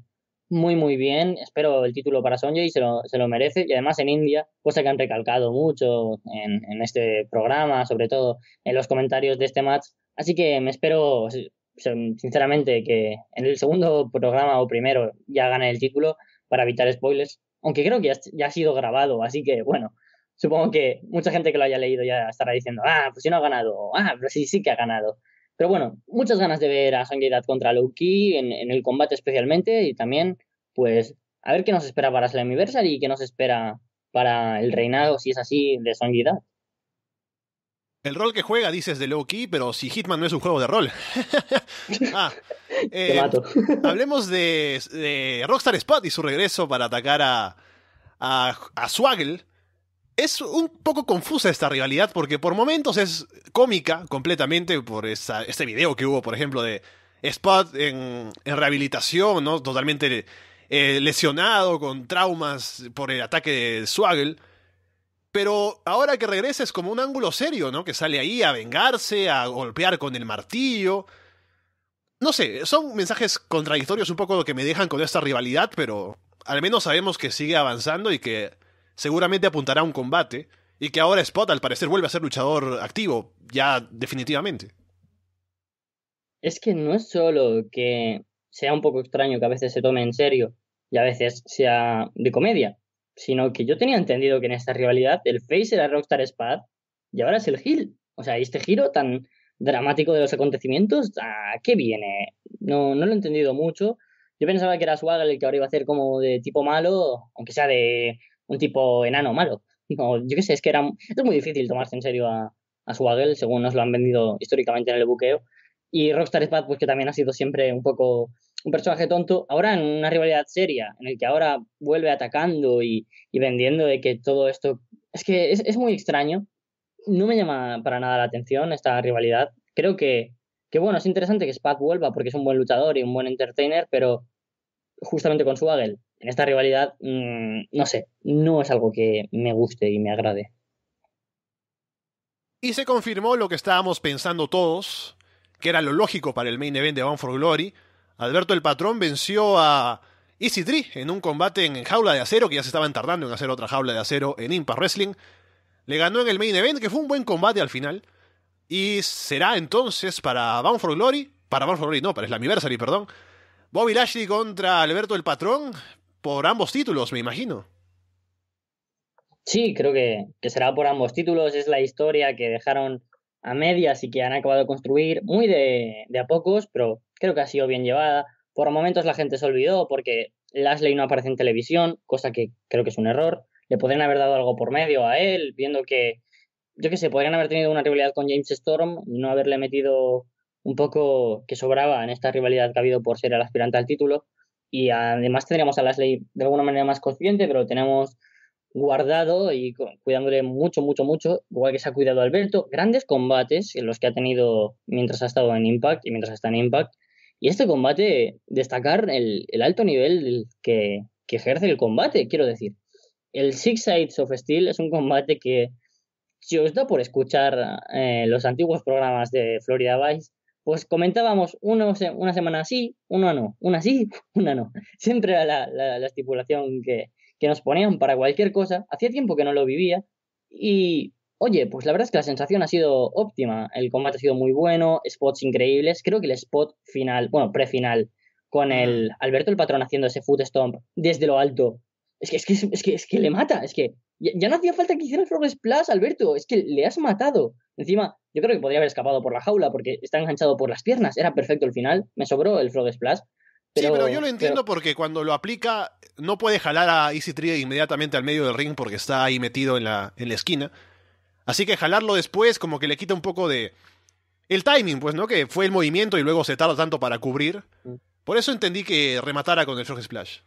muy, muy bien. Espero el título para Sonjay, se lo, se lo merece. Y además en India, cosa que han recalcado mucho en, en este programa, sobre todo en los comentarios de este match. Así que me espero sinceramente, que en el segundo programa o primero ya gane el título para evitar spoilers. Aunque creo que ya, ha sido grabado, así que bueno, supongo que mucha gente que lo haya leído ya estará diciendo, ah, pues si no ha ganado, ah, pero pues sí, sí que ha ganado. Pero bueno, muchas ganas de ver a Sanguidad contra Loki en, el combate especialmente y también, pues, a ver qué nos espera para Slammiversary y qué nos espera para el reinado, si es así, de Sanguidad. El rol que juega, dices de low key, pero si Hitman no es un juego de rol. ah, eh, hablemos de, Rockstar Spot y su regreso para atacar a, a, Swaggle. Es un poco confusa esta rivalidad porque por momentos es cómica completamente por este video que hubo, por ejemplo, de Spot en, rehabilitación, ¿no? totalmente eh, lesionado, con traumas por el ataque de Swaggle pero ahora que regresa es como un ángulo serio, ¿no? Que sale ahí a vengarse, a golpear con el martillo. No sé, son mensajes contradictorios un poco lo que me dejan con esta rivalidad, pero al menos sabemos que sigue avanzando y que seguramente apuntará a un combate. Y que ahora Spot al parecer vuelve a ser luchador activo, ya definitivamente. Es que no es solo que sea un poco extraño que a veces se tome en serio y a veces sea de comedia sino que yo tenía entendido que en esta rivalidad el face era Rockstar Spad y ahora es el heel. O sea, este giro tan dramático de los acontecimientos, ¿a ah, qué viene? No, no lo he entendido mucho. Yo pensaba que era Swagger el que ahora iba a ser como de tipo malo, aunque sea de un tipo enano malo. No, yo qué sé, es que era, es muy difícil tomarse en serio a, a Swaggle, según nos lo han vendido históricamente en el buqueo. Y Rockstar Spad, pues que también ha sido siempre un poco un personaje tonto, ahora en una rivalidad seria, en el que ahora vuelve atacando y, vendiendo de que todo esto... Es que es, muy extraño. No me llama para nada la atención esta rivalidad. Creo que, que, bueno, es interesante que Spack vuelva porque es un buen luchador y un buen entertainer, pero justamente con su Hagel en esta rivalidad, mm, no sé, no es algo que me guste y me agrade. Y se confirmó lo que estábamos pensando todos, que era lo lógico para el main event de Bound for Glory, Alberto el Patrón venció a Easy Tree en un combate en jaula de acero, que ya se estaban tardando en hacer otra jaula de acero en Impact Wrestling. Le ganó en el main event, que fue un buen combate al final. Y será entonces para Bound for Glory, para Bound for Glory no, para anniversary, perdón, Bobby Lashley contra Alberto el Patrón por ambos títulos, me imagino. Sí, creo que, será por ambos títulos. Es la historia que dejaron a medias y que han acabado de construir muy de, de a pocos, pero creo que ha sido bien llevada. Por momentos la gente se olvidó porque Lasley no aparece en televisión, cosa que creo que es un error. Le podrían haber dado algo por medio a él, viendo que, yo qué sé, podrían haber tenido una rivalidad con James Storm y no haberle metido un poco que sobraba en esta rivalidad que ha habido por ser el aspirante al título. Y además tendríamos a Lasley de alguna manera más consciente, pero lo tenemos guardado y cuidándole mucho, mucho, mucho, igual que se ha cuidado Alberto. Grandes combates en los que ha tenido mientras ha estado en Impact y mientras está en Impact. Y este combate, destacar el, el alto nivel que, que, ejerce el combate, quiero decir. El Six Sides of Steel es un combate que, si os da por escuchar eh, los antiguos programas de Florida Vice, pues comentábamos una semana sí, una no, una sí, una no. Siempre era la, la, la estipulación que, que nos ponían para cualquier cosa. Hacía tiempo que no lo vivía y Oye, pues la verdad es que la sensación ha sido óptima. El combate ha sido muy bueno, spots increíbles. Creo que el spot final, bueno, pre-final, con el Alberto el Patrón haciendo ese foot stomp desde lo alto. Es que, es que, le mata. Es que ya, no hacía falta que hiciera el Frog Splash, Alberto. Es que le has matado. Encima, yo creo que podría haber escapado por la jaula porque está enganchado por las piernas. Era perfecto el final. Me sobró el Frog Splash. sí, pero yo lo entiendo porque cuando lo aplica no puede jalar a Easy Tree inmediatamente al medio del ring porque está ahí metido en la, en la esquina. Así que jalarlo después como que le quita un poco de... El timing, pues, ¿no? Que fue el movimiento y luego se tarda tanto para cubrir. Mm. Por eso entendí que rematara con el Frog Splash.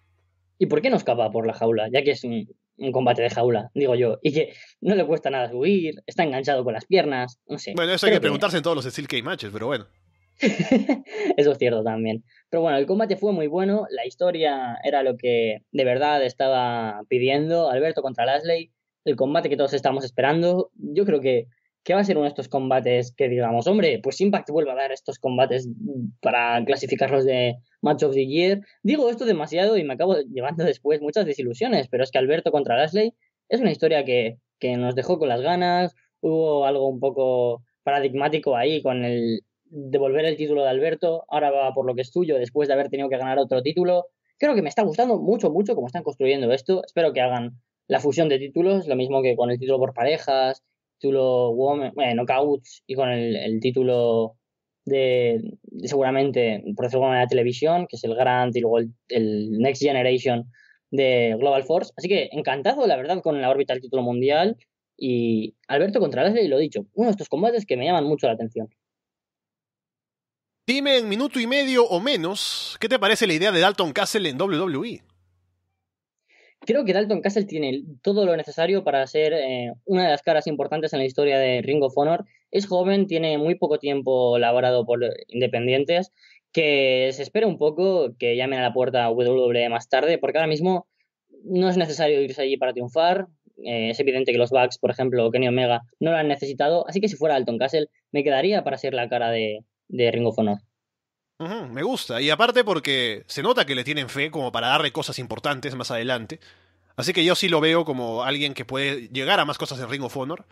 ¿Y por qué no escapa por la jaula? Ya que es un, combate de jaula, digo yo. Y que no le cuesta nada subir, está enganchado con las piernas, no sé. Bueno, eso hay que preguntarse en todos los Steel Cage matches, pero bueno. eso es cierto también. Pero bueno, el combate fue muy bueno, la historia era lo que de verdad estaba pidiendo Alberto contra Lasley el combate que todos estamos esperando. Yo creo que, que va a ser uno de estos combates que digamos, hombre, pues Impact vuelve a dar estos combates mm, para clasificarlos de Match of the Year. Digo esto demasiado y me acabo llevando después muchas desilusiones, pero es que Alberto contra Lasley es una historia que, que nos dejó con las ganas. Hubo algo un poco paradigmático ahí con el devolver el título de Alberto. Ahora va por lo que es tuyo después de haber tenido que ganar otro título. Creo que me está gustando mucho, mucho cómo están construyendo esto. Espero que hagan la fusión de títulos, lo mismo que con el título por parejas, título woman, bueno, Knockouts y con el, título de, seguramente, por decirlo de la televisión, que es el Grand y luego el, Next Generation de Global Force. Así que encantado, la verdad, con la órbita del título mundial. Y Alberto y lo dicho, uno de estos combates que me llaman mucho la atención. Dime en minuto y medio o menos, ¿qué te parece la idea de Dalton Castle en WWE? Creo que Dalton Castle tiene todo lo necesario para ser eh, una de las caras importantes en la historia de Ring of Honor. Es joven, tiene muy poco tiempo laborado por independientes, que se espera un poco que llamen a la puerta a WWE más tarde, porque ahora mismo no es necesario irse allí para triunfar. Eh, es evidente que los Bucks, por ejemplo, o Kenny Omega, no lo han necesitado. Así que si fuera Dalton Castle, me quedaría para ser la cara de, de Ring of Honor me gusta. Y aparte porque se nota que le tienen fe como para darle cosas importantes más adelante. Así que yo sí lo veo como alguien que puede llegar a más cosas en Ring of Honor.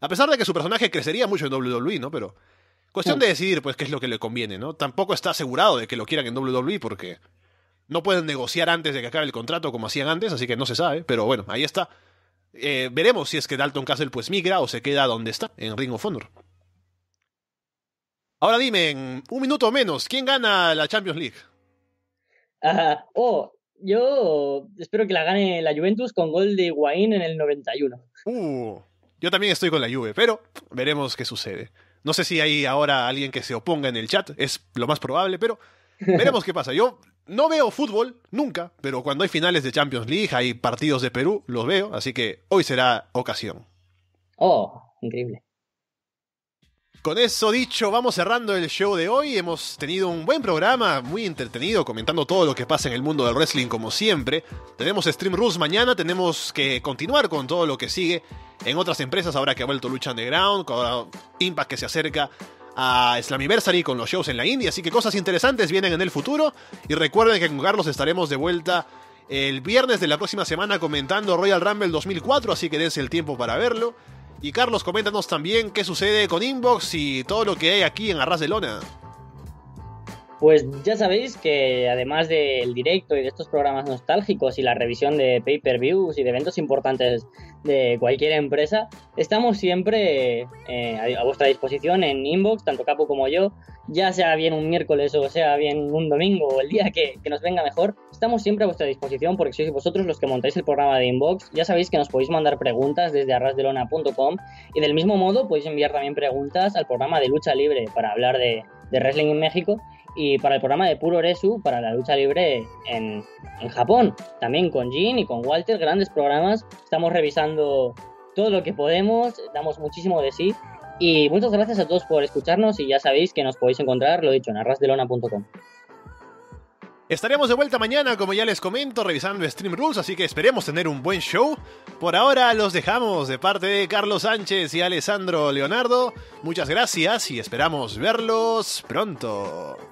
A pesar de que su personaje crecería mucho en WWE, ¿no? Pero cuestión de decidir, pues, qué es lo que le conviene, ¿no? Tampoco está asegurado de que lo quieran en WWE porque no pueden negociar antes de que acabe el contrato como hacían antes, así que no se sabe. Pero bueno, ahí está. Eh, veremos si es que Dalton Castle pues migra o se queda donde está, en Ring of Honor. Ahora dime, en un minuto menos, ¿quién gana la Champions League? oh, yo espero que la gane la Juventus con gol de Higuaín en el 91. Uh, yo también estoy con la Juve, pero veremos qué sucede. No sé si hay ahora alguien que se oponga en el chat, es lo más probable, pero veremos qué pasa. Yo no veo fútbol nunca, pero cuando hay finales de Champions League, hay partidos de Perú, los veo, así que hoy será ocasión. Oh, increíble. Con eso dicho, vamos cerrando el show de hoy. Hemos tenido un buen programa, muy entretenido, comentando todo lo que pasa en el mundo del wrestling como siempre. Tenemos Stream Rules mañana, tenemos que continuar con todo lo que sigue en otras empresas, ahora que ha vuelto Lucha Underground, con Impact que se acerca a Slammiversary con los shows en la India. Así que cosas interesantes vienen en el futuro. Y recuerden que con Carlos estaremos de vuelta el viernes de la próxima semana comentando Royal Rumble 2004, así que dense el tiempo para verlo. Y Carlos, coméntanos también qué sucede con Inbox y todo lo que hay aquí en Arras de Lona. Pues ya sabéis que además del directo y de estos programas nostálgicos y la revisión de pay-per-views y de eventos importantes de cualquier empresa, estamos siempre eh, a vuestra disposición en inbox, tanto Capo como yo, ya sea bien un miércoles o sea bien un domingo o el día que, nos venga mejor, estamos siempre a vuestra disposición porque sois vosotros los que montáis el programa de inbox. Ya sabéis que nos podéis mandar preguntas desde arrasdelona.com y del mismo modo podéis enviar también preguntas al programa de lucha libre para hablar de, de wrestling en México y para el programa de Puro Resu, para la lucha libre en, Japón. También con Jin y con Walter, grandes programas. Estamos revisando todo lo que podemos, damos muchísimo de sí. Y muchas gracias a todos por escucharnos y ya sabéis que nos podéis encontrar, lo dicho, en arrasdelona.com. Estaremos de vuelta mañana, como ya les comento, revisando Stream Rules, así que esperemos tener un buen show. Por ahora los dejamos de parte de Carlos Sánchez y Alessandro Leonardo. Muchas gracias y esperamos verlos pronto.